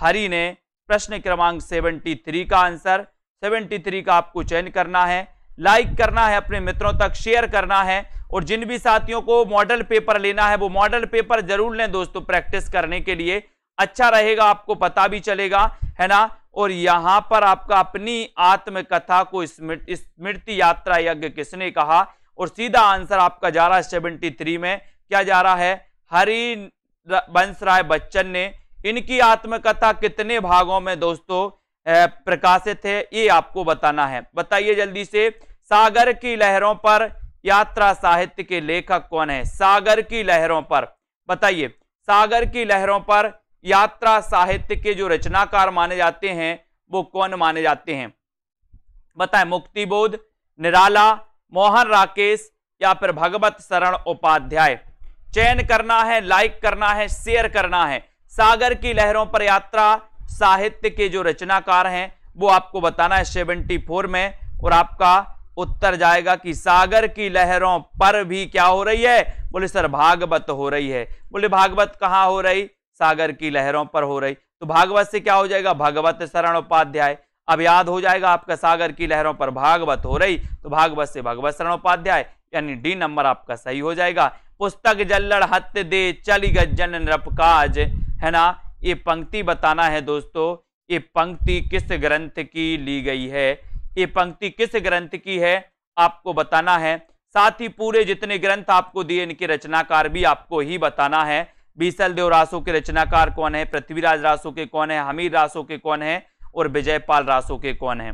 हरि ने प्रश्न क्रमांक 73 का आंसर 73 का आपको चयन करना है लाइक करना है अपने मित्रों तक शेयर करना है और जिन भी साथियों को मॉडल पेपर लेना है वो मॉडल पेपर जरूर लें दोस्तों प्रैक्टिस करने के लिए अच्छा रहेगा आपको पता भी चलेगा है ना और यहाँ पर आपका अपनी आत्मकथा को स्मृति यात्रा यज्ञ किसने कहा और सीधा आंसर आपका जा रहा है सेवेंटी थ्री में क्या जा रहा है हरि बंस राय बच्चन ने इनकी आत्मकथा कितने भागों में दोस्तों प्रकाशित है ये आपको बताना है बताइए जल्दी से सागर की लहरों पर यात्रा साहित्य के लेखक कौन है सागर की लहरों पर बताइए सागर की लहरों पर यात्रा साहित्य के जो रचनाकार माने जाते हैं वो कौन माने जाते हैं बताएं मुक्तिबोध निराला मोहन राकेश या फिर भगवत शरण उपाध्याय चयन करना है लाइक करना है शेयर करना है सागर की लहरों पर यात्रा साहित्य के जो रचनाकार हैं वो आपको बताना है 74 में और आपका उत्तर जाएगा कि सागर की लहरों पर भी क्या हो रही है बोले सर भागवत हो रही है बोले भागवत कहाँ हो रही सागर की लहरों पर हो रही तो भागवत से क्या हो जाएगा भगवत शरण उपाध्याय अब याद हो जाएगा आपका सागर की लहरों पर भागवत हो रही तो भागवत से भगवत शरण उपाध्याय यानी डी नंबर आपका सही हो जाएगा पुस्तक जल्लड़ हत्य दे चली गजन नृपकाज है ना ये पंक्ति बताना है दोस्तों ये पंक्ति किस ग्रंथ की ली गई है ये पंक्ति किस ग्रंथ की है आपको बताना है साथ ही पूरे जितने ग्रंथ आपको दिए इनके रचनाकार भी आपको ही बताना है बीसल देव रासो के रचनाकार कौन है पृथ्वीराज रासो के कौन है हमीर रासो के कौन है और विजयपाल रासो के कौन है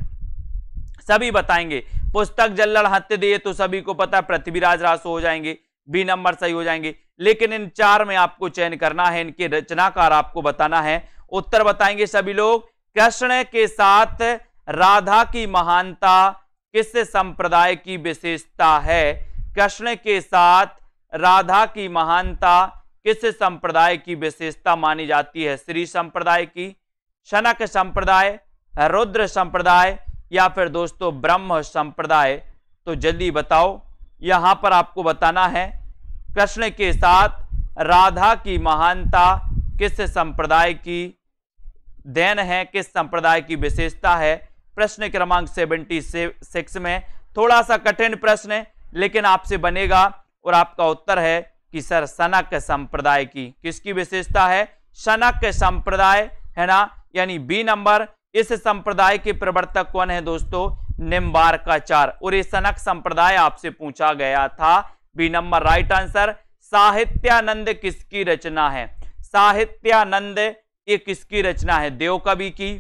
सभी बताएंगे पुस्तक जल्लड़ हत्य दिए तो सभी को पता पृथ्वीराज रासो हो जाएंगे बी नंबर सही हो जाएंगे लेकिन इन चार में आपको चयन करना है इनके रचनाकार आपको बताना है उत्तर बताएंगे सभी लोग कृष्ण के साथ राधा की महानता किस संप्रदाय की विशेषता है कृष्ण के साथ राधा की महानता किस संप्रदाय की विशेषता मानी जाती है श्री संप्रदाय की शनक संप्रदाय रुद्र संप्रदाय या फिर दोस्तों ब्रह्म संप्रदाय तो जल्दी बताओ यहाँ पर आपको बताना है कृष्ण के साथ राधा की महानता किस संप्रदाय की देन है किस संप्रदाय की विशेषता है प्रश्न क्रमांक सेवेंटी सिक्स में थोड़ा सा कठिन प्रश्न है लेकिन आपसे बनेगा और आपका उत्तर है कि सर सनक संप्रदाय की किसकी विशेषता है सनक संप्रदाय है ना यानी बी नंबर इस संप्रदाय के प्रवर्तक कौन है दोस्तों चार और ये सनक संप्रदाय आपसे पूछा गया था बी नंबर राइट आंसर साहित्यानंद किसकी रचना है साहित्यानंद ये किसकी रचना है देव कवि की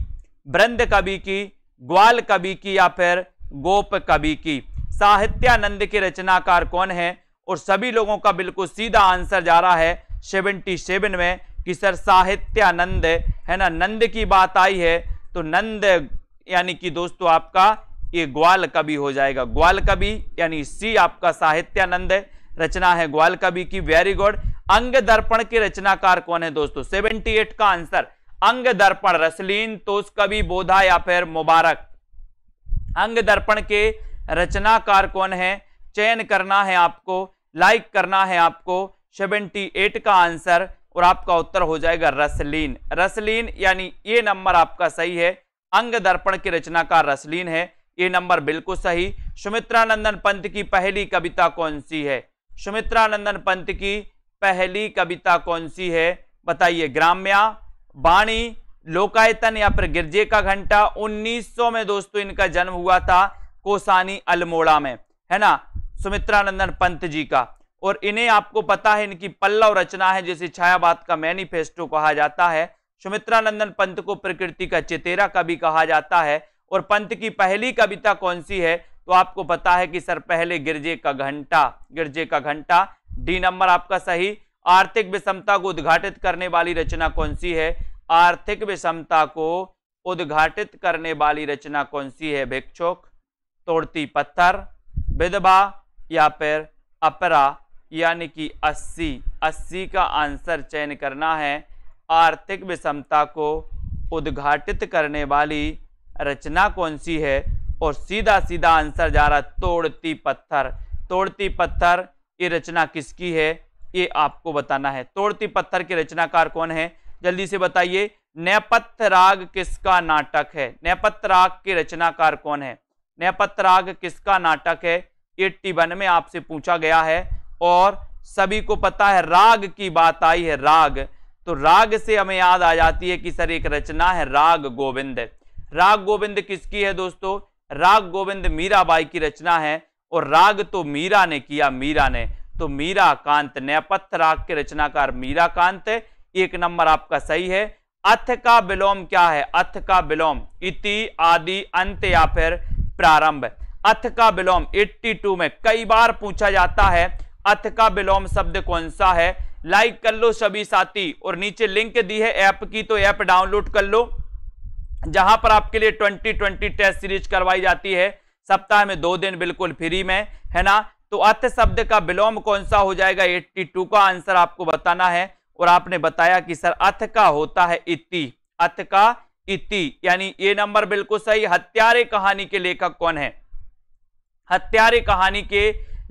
वृंद कवि की ग्वाल कवि की या फिर गोप कवि की साहित्यानंद के रचनाकार कौन है और सभी लोगों का बिल्कुल सीधा आंसर जा रहा है सेवनटी सेवन में कि सर साहित्यानंद है ना नंद की बात आई है तो नंद यानी कि दोस्तों आपका ये ग्वाल कवि हो जाएगा ग्वाल कवि यानी सी आपका साहित्यानंद रचना है ग्वाल कवि की वेरी गुड अंग दर्पण के रचनाकार कौन है दोस्तों 78 का आंसर अंग दर्पण रसलीन तो उसका भी बोधा या फिर मुबारक अंग दर्पण के रचनाकार कौन है चयन करना है आपको लाइक करना है आपको 78 का आंसर और आपका उत्तर हो जाएगा रसलीन रसलीन यानी ये नंबर आपका सही है अंग दर्पण की रचनाकार रसलीन है ये नंबर बिल्कुल सही सुमित्रानंदन पंत की पहली कविता कौन सी है सुमित्रानंदन पंत की पहली कविता कौन सी है बताइए ग्राम्या बाणी लोकायतन या फिर गिरजे का घंटा 1900 में दोस्तों इनका जन्म हुआ था कोसानी अल्मोड़ा में है ना नंदन पंत जी का और इन्हें आपको पता है इनकी पल्लव रचना है जिसे छायावाद का मैनिफेस्टो कहा जाता है सुमित्रानंदन पंत को प्रकृति का चितेरा कवि कहा जाता है और पंत की पहली कविता कौन सी है तो आपको पता है कि सर पहले गिरजे का घंटा गिरजे का घंटा डी नंबर आपका सही आर्थिक विषमता को उद्घाटित करने वाली रचना कौन सी है आर्थिक विषमता को उद्घाटित करने वाली रचना कौन सी है भिक्षुक तोड़ती पत्थर विधवा या फिर अपरा यानी कि अस्सी अस्सी का आंसर चयन करना है आर्थिक विषमता को उद्घाटित करने वाली रचना कौन सी है और सीधा सीधा आंसर जा रहा तोड़ती पत्थर तोड़ती पत्थर ये रचना किसकी है ये आपको बताना है तोड़ती पत्थर के रचनाकार कौन है जल्दी से बताइए नैपत्य राग किसका नाटक है नैपत्य राग के रचनाकार कौन है नैपत्य राग किसका नाटक है एट्टी वन में आपसे पूछा गया है और सभी को पता है राग की बात आई है राग तो राग से हमें याद आ जाती है कि सर एक रचना है राग गोविंद राग गोविंद किसकी है दोस्तों राग गोविंद मीराबाई की रचना है और राग तो मीरा ने किया मीरा ने तो मीरा कांत नेपथ्य राग के रचनाकार मीरा कांत एक नंबर आपका सही है अथ का विलोम क्या है अथ का विलोम इति आदि अंत या फिर प्रारंभ अथ का विलोम 82 में कई बार पूछा जाता है अथ का विलोम शब्द कौन सा है लाइक कर लो सभी साथी और नीचे लिंक दी है ऐप की तो ऐप डाउनलोड कर लो जहां पर आपके लिए 2020 टेस्ट सीरीज करवाई जाती है सप्ताह में दो दिन बिल्कुल फ्री में है ना तो अथ शब्द का विलोम कौन सा हो जाएगा 82 का आंसर आपको बताना है और आपने बताया कि सर अथ का होता है इति अथ का इति यानी ये नंबर बिल्कुल सही हत्यारे कहानी के लेखक कौन है हत्यारे कहानी के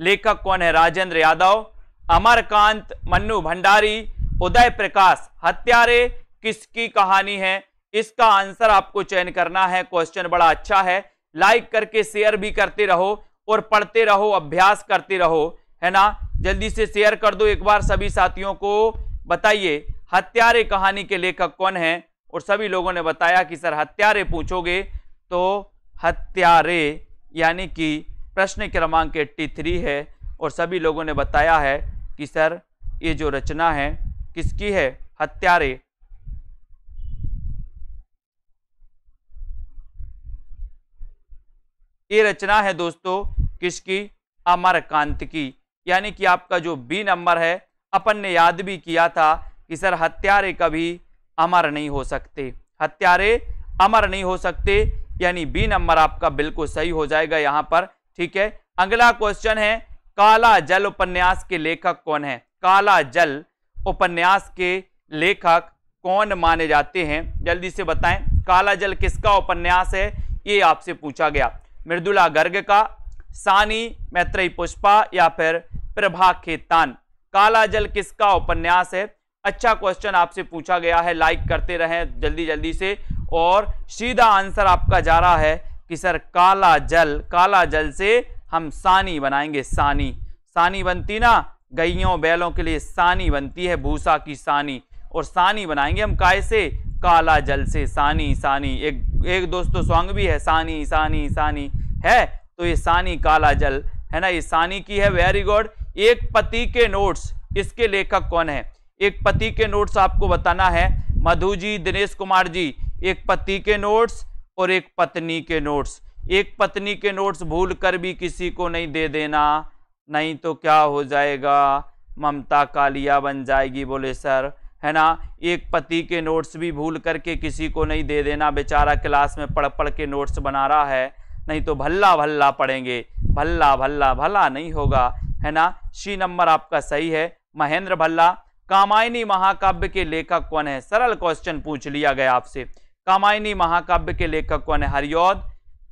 लेखक कौन है राजेंद्र यादव अमरकांत मन्नू भंडारी उदय प्रकाश हत्यारे किसकी कहानी है इसका आंसर आपको चयन करना है क्वेश्चन बड़ा अच्छा है लाइक करके शेयर भी करते रहो और पढ़ते रहो अभ्यास करते रहो है ना जल्दी से शेयर कर दो एक बार सभी साथियों को बताइए हत्यारे कहानी के लेखक कौन हैं और सभी लोगों ने बताया कि सर हत्यारे पूछोगे तो हत्यारे यानी कि प्रश्न क्रमांक एट्टी थ्री है और सभी लोगों ने बताया है कि सर ये जो रचना है किसकी है हत्यारे ये रचना है दोस्तों किसकी अमरकांत की यानी कि आपका जो बी नंबर है अपन ने याद भी किया था कि सर हत्यारे कभी अमर नहीं हो सकते हत्यारे अमर नहीं हो सकते यानी बी नंबर आपका बिल्कुल सही हो जाएगा यहाँ पर ठीक है अगला क्वेश्चन है काला जल उपन्यास के लेखक कौन है काला जल उपन्यास के लेखक कौन माने जाते हैं जल्दी से बताएं काला जल किसका उपन्यास है ये आपसे पूछा गया मृदुला गर्ग का सानी मैत्रेय पुष्पा या फिर प्रभा खेतान काला जल किसका उपन्यास है अच्छा क्वेश्चन आपसे पूछा गया है लाइक करते रहें जल्दी जल्दी से और सीधा आंसर आपका जा रहा है कि सर काला जल काला जल से हम सानी बनाएंगे सानी सानी बनती ना गैयों बैलों के लिए सानी बनती है भूसा की सानी और सानी बनाएंगे हम काय से काला जल से सानी सानी एक एक दोस्तों तो सॉन्ग भी है सानी सानी सानी है तो ये सानी काला जल है ना ये सानी की है वेरी गुड एक पति के नोट्स इसके लेखक कौन है एक पति के नोट्स आपको बताना है मधु जी दिनेश कुमार जी एक पति के नोट्स और एक पत्नी के नोट्स एक पत्नी के नोट्स भूल कर भी किसी को नहीं दे देना नहीं तो क्या हो जाएगा ममता कालिया बन जाएगी बोले सर है ना एक पति के नोट्स भी भूल करके किसी को नहीं दे देना बेचारा क्लास में पढ़ पढ़ के नोट्स बना रहा है नहीं तो भल्ला भल्ला पढ़ेंगे भल्ला भल्ला भला नहीं होगा है ना सी नंबर आपका सही है महेंद्र भल्ला कामायनी महाकाव्य के लेखक कौन है सरल क्वेश्चन पूछ लिया गया आपसे कामायनी महाकाव्य के लेखक कौन है हरियोद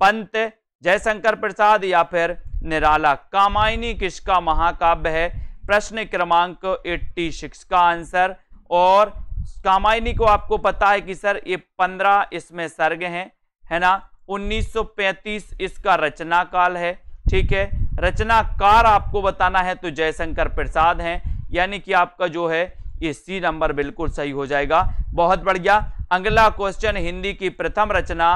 पंत जयशंकर प्रसाद या फिर निराला कामायनी किसका महाकाव्य है प्रश्न क्रमांक 86 का आंसर और कामायनी को आपको पता है कि सर ये पंद्रह इसमें सर्ग हैं है ना 1935 इसका रचना काल है ठीक है रचनाकार आपको बताना है तो जयशंकर प्रसाद हैं यानी कि आपका जो है ये सी नंबर बिल्कुल सही हो जाएगा बहुत बढ़िया अगला क्वेश्चन हिंदी की प्रथम रचना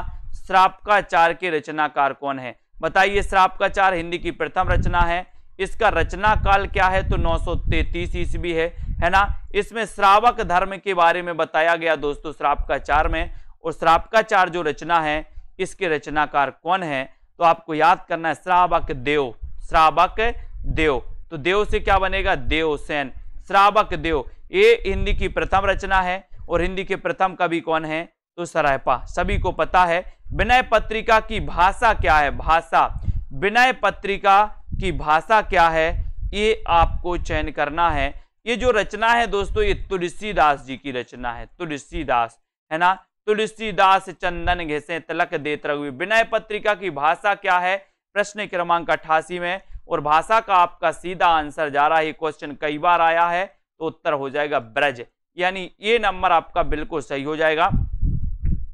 श्रापकाचार के रचनाकार कौन है बताइए श्रापकाचार हिंदी की प्रथम रचना है इसका रचना काल क्या है तो 933 ईस्वी है है ना इसमें श्रावक धर्म के बारे में बताया गया दोस्तों का चार में और का चार जो रचना है इसके रचनाकार कौन है तो आपको याद करना है श्रावक देव श्रावक देव तो देव से क्या बनेगा देवसेन श्रावक देव ये हिंदी की प्रथम रचना है और हिंदी के प्रथम कवि कौन है तो सरायपा सभी को पता है विनय पत्रिका की भाषा क्या है भाषा विनय पत्रिका की भाषा क्या है ये आपको चयन करना है ये जो रचना है दोस्तों ये तुलसीदास जी की रचना है तुलसीदास है ना तुलसीदास चंदन घेसे तलक देत रघुवीर विनय पत्रिका की भाषा क्या है प्रश्न क्रमांक अठासी में और भाषा का आपका सीधा आंसर जा रहा है क्वेश्चन कई बार आया है तो उत्तर हो जाएगा ब्रज यानी ये नंबर आपका बिल्कुल सही हो जाएगा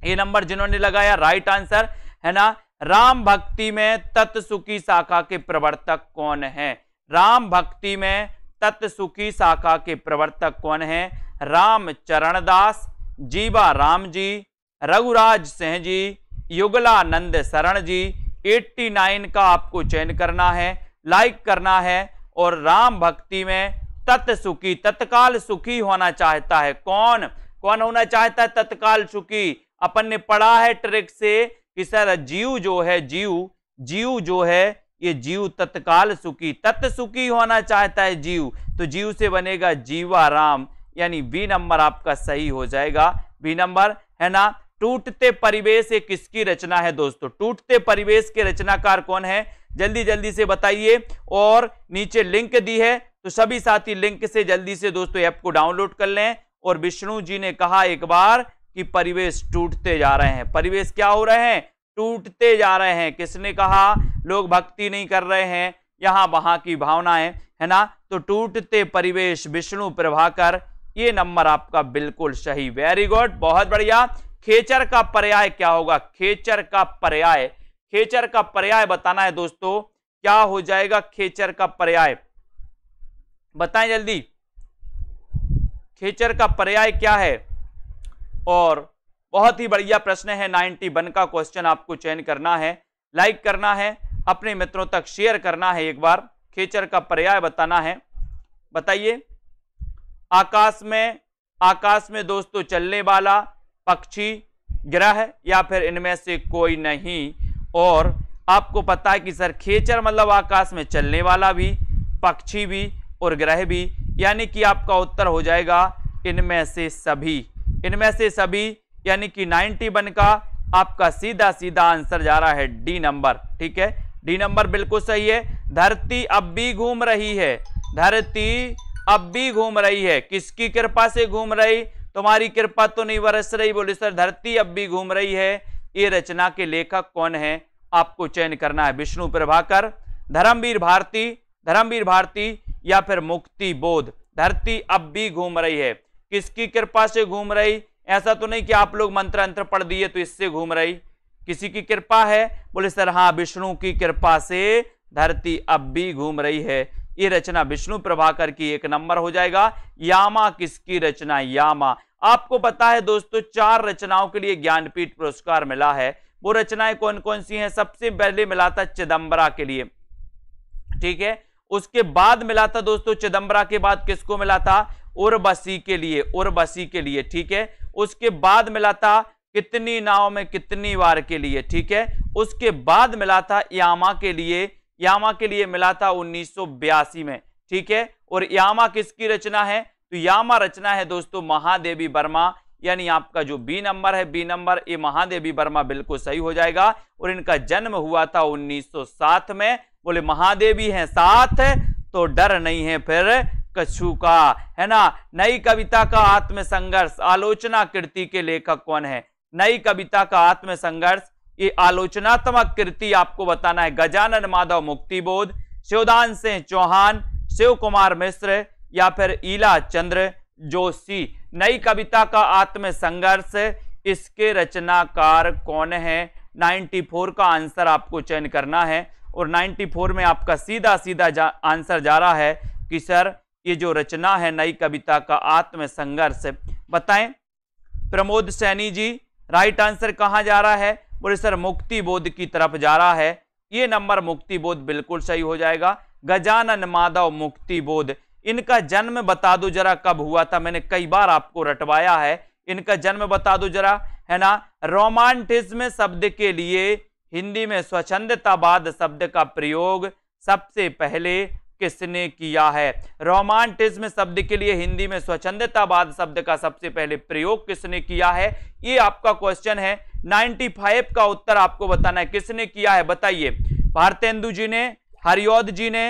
ये नंबर जिन्होंने लगाया राइट आंसर है ना राम भक्ति में तत्सुखी शाखा के प्रवर्तक कौन है राम भक्ति में तत्सुखी शाखा के प्रवर्तक कौन हैं राम दास जीवा राम जी रघुराज सिंह जी युगलानंद शरण जी 89 का आपको चयन करना है लाइक करना है और राम भक्ति में तत्सुखी तत्काल सुखी होना चाहता है कौन कौन होना चाहता है तत्काल सुखी अपन ने पढ़ा है ट्रिक से कि सर जीव जो है जीव जीव जो है ये जीव तत्काल सुखी तत् सुखी होना चाहता है जीव तो जीव से बनेगा राम यानी बी नंबर आपका सही हो जाएगा बी नंबर है ना टूटते परिवेश किसकी रचना है दोस्तों टूटते परिवेश के रचनाकार कौन है जल्दी जल्दी से बताइए और नीचे लिंक दी है तो सभी साथी लिंक से जल्दी से दोस्तों ऐप को डाउनलोड कर लें और विष्णु जी ने कहा एक बार कि परिवेश टूटते जा रहे हैं परिवेश क्या हो रहे हैं टूटते जा रहे हैं किसने कहा लोग भक्ति नहीं कर रहे हैं यहाँ वहां की भावनाएं है, है ना तो टूटते परिवेश विष्णु प्रभाकर ये नंबर आपका बिल्कुल सही वेरी गुड बहुत बढ़िया खेचर का पर्याय क्या होगा खेचर का पर्याय खेचर का पर्याय बताना है दोस्तों क्या हो जाएगा खेचर का पर्याय बताएं जल्दी खेचर का पर्याय क्या है और बहुत ही बढ़िया प्रश्न है वन का क्वेश्चन आपको चयन करना है लाइक करना है अपने मित्रों तक शेयर करना है एक बार खेचर का पर्याय बताना है बताइए आकाश में आकाश में दोस्तों चलने वाला पक्षी ग्रह या फिर इनमें से कोई नहीं और आपको पता है कि सर खेचर मतलब आकाश में चलने वाला भी पक्षी भी और ग्रह भी यानी कि आपका उत्तर हो जाएगा इनमें से सभी इनमें से सभी यानी कि बन का आपका सीधा सीधा आंसर जा रहा है डी नंबर ठीक है डी नंबर बिल्कुल सही है धरती अब भी घूम रही है धरती अब भी घूम रही है किसकी कृपा से घूम रही तुम्हारी कृपा तो नहीं बरस रही बोले सर धरती अब भी घूम रही है ये रचना के लेखक कौन है आपको चयन करना है विष्णु प्रभाकर धर्मवीर भारती धर्मवीर भारती या फिर मुक्ति बोध धरती अब भी घूम रही है किसकी कृपा से घूम रही ऐसा तो नहीं कि आप लोग मंत्र अंतर पढ़ दिए तो इससे घूम रही किसी की कृपा है बोले सर हाँ विष्णु की कृपा से धरती अब भी घूम रही है ये रचना विष्णु प्रभाकर की एक नंबर हो जाएगा यामा किसकी रचना यामा आपको पता है दोस्तों चार रचनाओं के लिए ज्ञानपीठ पुरस्कार मिला है वो रचनाएं कौन कौन सी हैं सबसे पहले मिला था चिदम्बरा के लिए ठीक है उसके बाद मिला था दोस्तों चिदम्बरा के बाद किसको मिला था उर्वशी के लिए उर्वशी के लिए ठीक है उसके बाद मिला था कितनी नाव में कितनी बार के लिए ठीक है उसके बाद मिला था यामा के लिए यामा के लिए मिला था उन्नीस में ठीक है और यामा किसकी रचना है तो यामा रचना है दोस्तों महादेवी वर्मा यानी आपका जो बी नंबर है बी नंबर ये महादेवी वर्मा बिल्कुल सही हो जाएगा और इनका जन्म हुआ था 1907 में बोले महादेवी हैं साथ तो डर नहीं है फिर कछु का है ना नई कविता का आत्मसंघर्ष आलोचना कृति के लेखक कौन है नई कविता का आत्मसंघर्ष ये आलोचनात्मक कृति आपको बताना है गजानन माधव मुक्तिबोध शिवदान सिंह चौहान शिव कुमार मिश्र या फिर ईला चंद्र जोशी नई कविता का आत्मसंघर्ष इसके रचनाकार कौन है 94 का आंसर आपको चयन करना है और 94 में आपका सीधा सीधा जा, आंसर जा रहा है कि सर ये जो रचना है नई कविता का आत्म संघर्ष बताएं प्रमोद सैनी जी राइट आंसर कहाँ जा रहा है बोले सर मुक्ति बोध की तरफ जा रहा है ये नंबर मुक्ति बोध बिल्कुल सही हो जाएगा गजानन माधव मुक्ति बोध इनका जन्म बता दो जरा कब हुआ था मैंने कई बार आपको रटवाया है इनका जन्म बता दो जरा है ना रोमांटिज्म शब्द के लिए हिंदी में स्वच्छंदतावाद शब्द का प्रयोग सबसे पहले किसने किया है रोमांटिज्म शब्द के लिए हिंदी में स्वच्छंदतावाद शब्द का सबसे पहले प्रयोग किसने किया है ये आपका क्वेश्चन है 95 का उत्तर आपको बताना है किसने किया है बताइए भारतेंदु जी ने हरिओद जी ने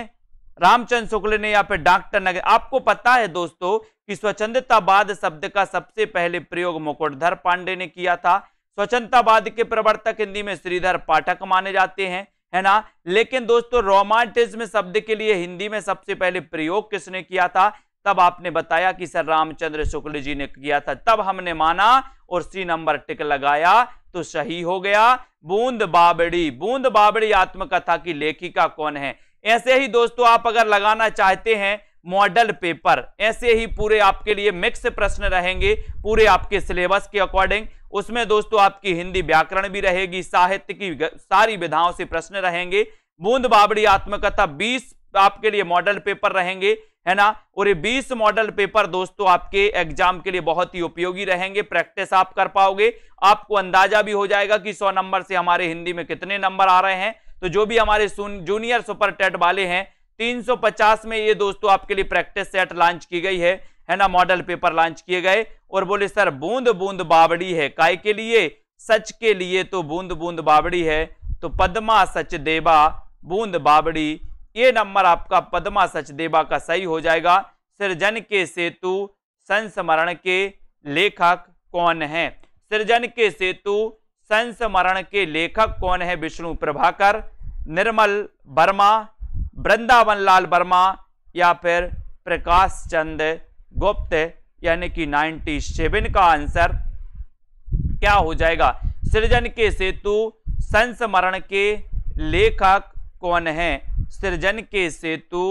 रामचंद्र शुक्ल ने या फिर डॉक्टर नगर आपको पता है दोस्तों कि स्वच्छंदतावाद शब्द का सबसे पहले प्रयोग मुकुटधर पांडे ने किया था स्वच्छतावाद के प्रवर्तक हिंदी में श्रीधर पाठक माने जाते हैं है ना लेकिन दोस्तों रोमांटिज्म शब्द के लिए हिंदी में सबसे पहले प्रयोग किसने किया था तब आपने बताया कि सर रामचंद्र शुक्ल जी ने किया था तब हमने माना और सी नंबर टिक लगाया तो सही हो गया बूंद बाबड़ी बूंद बाबड़ी आत्मकथा की लेखिका कौन है ऐसे ही दोस्तों आप अगर लगाना चाहते हैं मॉडल पेपर ऐसे ही पूरे आपके लिए मिक्स प्रश्न रहेंगे पूरे आपके सिलेबस के अकॉर्डिंग उसमें दोस्तों आपकी हिंदी व्याकरण भी रहेगी साहित्य की सारी विधाओं से प्रश्न रहेंगे बूंद बाबड़ी आत्मकथा 20 आपके लिए मॉडल पेपर रहेंगे है ना और ये 20 मॉडल पेपर दोस्तों आपके एग्जाम के लिए बहुत ही उपयोगी रहेंगे प्रैक्टिस आप कर पाओगे आपको अंदाजा भी हो जाएगा कि 100 नंबर से हमारे हिंदी में कितने नंबर आ रहे हैं तो जो भी हमारे जूनियर सुपर टेट वाले हैं 350 में ये दोस्तों आपके लिए प्रैक्टिस सेट लॉन्च की गई है है ना मॉडल पेपर लॉन्च किए गए और बोले सर बूंद बूंद बावड़ी है काय के लिए सच के लिए तो बूंद बूंद बावड़ी है तो पद्मा सच देवा बूंद बावड़ी ये नंबर आपका पद्मा सच देवा का सही हो जाएगा सृजन के सेतु संस्मरण के लेखक कौन है सृजन के सेतु संस्मरण के लेखक कौन है विष्णु प्रभाकर निर्मल वर्मा वृंदावन लाल वर्मा या फिर प्रकाश चंद गुप्त यानी कि 97 का आंसर क्या हो जाएगा सृजन के सेतु संस्मरण के लेखक कौन है सृजन के सेतु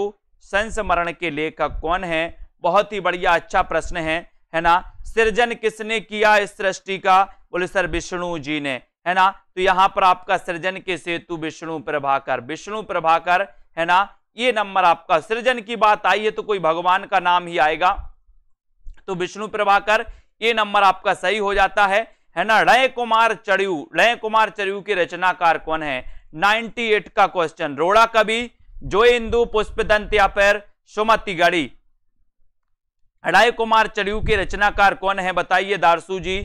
संस्मरण के लेखक कौन है बहुत ही बढ़िया अच्छा प्रश्न है है ना सृजन किसने किया इस सृष्टि का बोले सर विष्णु जी ने है ना तो यहाँ पर आपका सृजन के सेतु विष्णु प्रभाकर विष्णु प्रभाकर है ना ये नंबर आपका सृजन की बात आई है तो कोई भगवान का नाम ही आएगा तो विष्णु प्रभाकर ये नंबर आपका सही हो जाता है है ना रय कुमार चढ़ू रय कुमार चढ़ू के रचनाकार कौन है 98 का क्वेश्चन रोड़ा कवि जो इंदु पुष्प दंत या फिर सुमति गढ़ी राय कुमार चड़यू के रचनाकार कौन है बताइए दारसू जी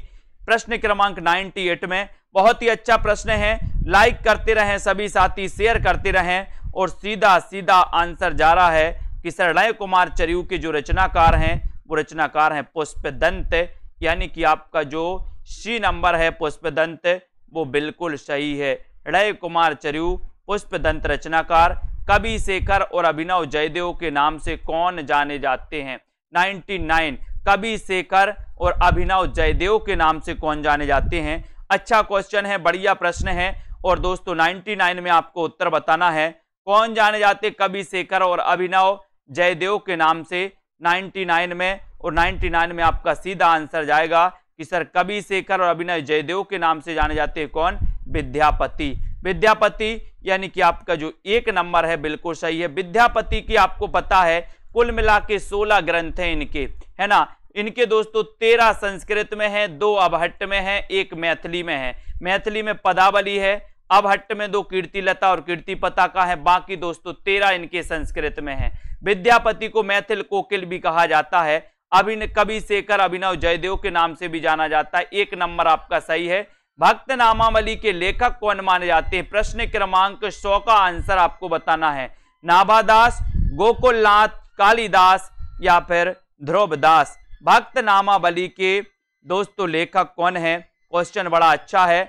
प्रश्न क्रमांक 98 में बहुत ही अच्छा प्रश्न है लाइक करते रहें सभी साथी शेयर करते रहें और सीधा सीधा आंसर जा रहा है कि सरलय कुमार चरयू के जो रचनाकार हैं वो रचनाकार हैं दंत यानी कि आपका जो सी नंबर है पुष्प दंत वो बिल्कुल सही है हृदय कुमार चरयू दंत रचनाकार कवि शेखर और अभिनव जयदेव के नाम से कौन जाने जाते हैं 99 कवि शेखर और अभिनव जयदेव के नाम से कौन जाने जाते हैं अच्छा क्वेश्चन है बढ़िया प्रश्न है और दोस्तों 99 में आपको उत्तर बताना है कौन जाने जाते कवि शेखर और अभिनव जयदेव के नाम से 99 में और 99 में आपका सीधा आंसर जाएगा कि सर कवि शेखर और अभिनव जयदेव के नाम से जाने जाते हैं कौन विद्यापति विद्यापति यानी कि आपका जो एक नंबर है बिल्कुल सही है विद्यापति की आपको पता है कुल मिला के सोलह ग्रंथ हैं इनके है ना इनके दोस्तों तेरह संस्कृत में हैं दो अभट्ट में हैं एक मैथिली में है मैथिली में पदावली है अब हट्ट में दो कीर्ति लता और कीर्ति पता का है बाकी दोस्तों तो तेरह इनके संस्कृत में है विद्यापति को मैथिल कोकिल भी कहा जाता है अभिन कवि शेखर अभिनव जयदेव के नाम से भी जाना जाता है एक नंबर आपका सही है भक्त नामावली के लेखक कौन माने जाते हैं प्रश्न क्रमांक सौ का आंसर आपको बताना है नाभादास गोकुलनाथ कालिदास या फिर ध्रुवदास भक्त नामावली के दोस्तों तो लेखक कौन है क्वेश्चन बड़ा अच्छा है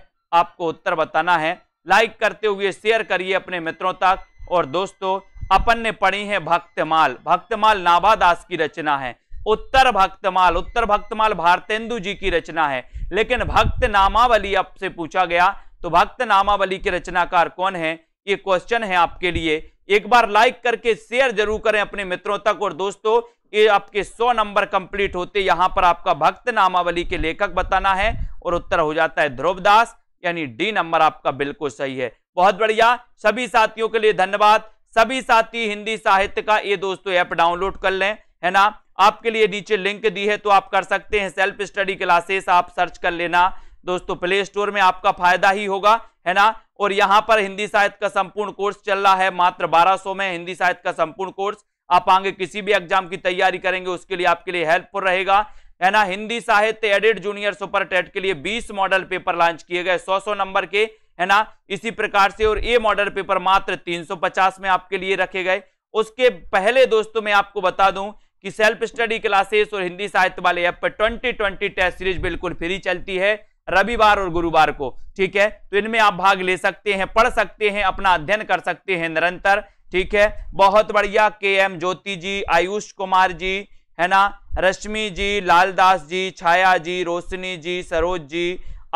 आपको उत्तर बताना है लाइक करते हुए शेयर करिए अपने मित्रों तक और दोस्तों अपन ने पढ़ी है भक्तमाल भक्तमाल नाभादास की रचना है उत्तर भक्तमाल उत्तर भक्तमाल भारतेंदु जी की रचना है लेकिन भक्त नामावली आपसे पूछा गया तो भक्त नामावली के रचनाकार कौन है ये क्वेश्चन है आपके लिए एक बार लाइक करके शेयर जरूर करें अपने मित्रों तक और दोस्तों ये आपके 100 नंबर कंप्लीट होते यहां पर आपका भक्त नामावली के लेखक बताना है और उत्तर हो जाता है ध्रुवदास यानी डी नंबर आपका बिल्कुल सही है बहुत बढ़िया सभी साथियों के लिए धन्यवाद सभी साथी हिंदी साहित्य का ये दोस्तों ऐप डाउनलोड कर लें है ना आपके लिए नीचे लिंक दी है तो आप कर सकते हैं सेल्फ स्टडी क्लासेस आप सर्च कर लेना दोस्तों प्ले स्टोर में आपका फायदा ही होगा है ना और यहाँ पर हिंदी साहित्य का संपूर्ण कोर्स चल रहा है मात्र 1200 में हिंदी साहित्य का संपूर्ण कोर्स आप आगे किसी भी एग्जाम की तैयारी करेंगे उसके लिए आपके लिए हेल्पफुल रहेगा है ना हिंदी साहित्य एडिट जूनियर सुपर टेट के लिए 20 मॉडल पेपर लॉन्च किए गए 100-100 नंबर के है ना इसी प्रकार से और ए मॉडल पेपर मात्र 350 में आपके लिए रखे गए उसके पहले दोस्तों मैं आपको बता दूं कि सेल्फ स्टडी क्लासेस और हिंदी साहित्य वाले ऐप पर ट्वेंटी ट्वेंटी टेस्ट सीरीज बिल्कुल फ्री चलती है रविवार और गुरुवार को ठीक है तो इनमें आप भाग ले सकते हैं पढ़ सकते हैं अपना अध्ययन कर सकते हैं निरंतर ठीक है बहुत बढ़िया के एम ज्योति जी आयुष कुमार जी है ना रश्मि जी लालदास जी छाया जी रोशनी जी सरोज जी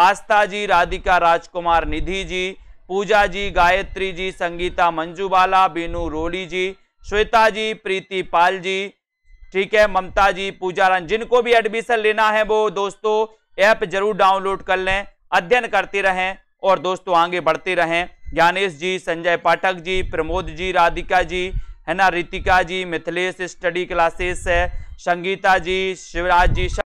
आस्था जी राधिका राजकुमार निधि जी पूजा जी गायत्री जी संगीता मंजूबाला बीनू रोली जी श्वेता जी प्रीति पाल जी ठीक है ममता जी पूजा रान जिनको भी एडमिशन लेना है वो दोस्तों ऐप जरूर डाउनलोड कर लें अध्ययन करते रहें और दोस्तों आगे बढ़ते रहें ज्ञानेश जी संजय पाठक जी प्रमोद जी राधिका जी है ना रितिका जी मिथिलेश स्टडी क्लासेस है संगीता जी शिवराज जी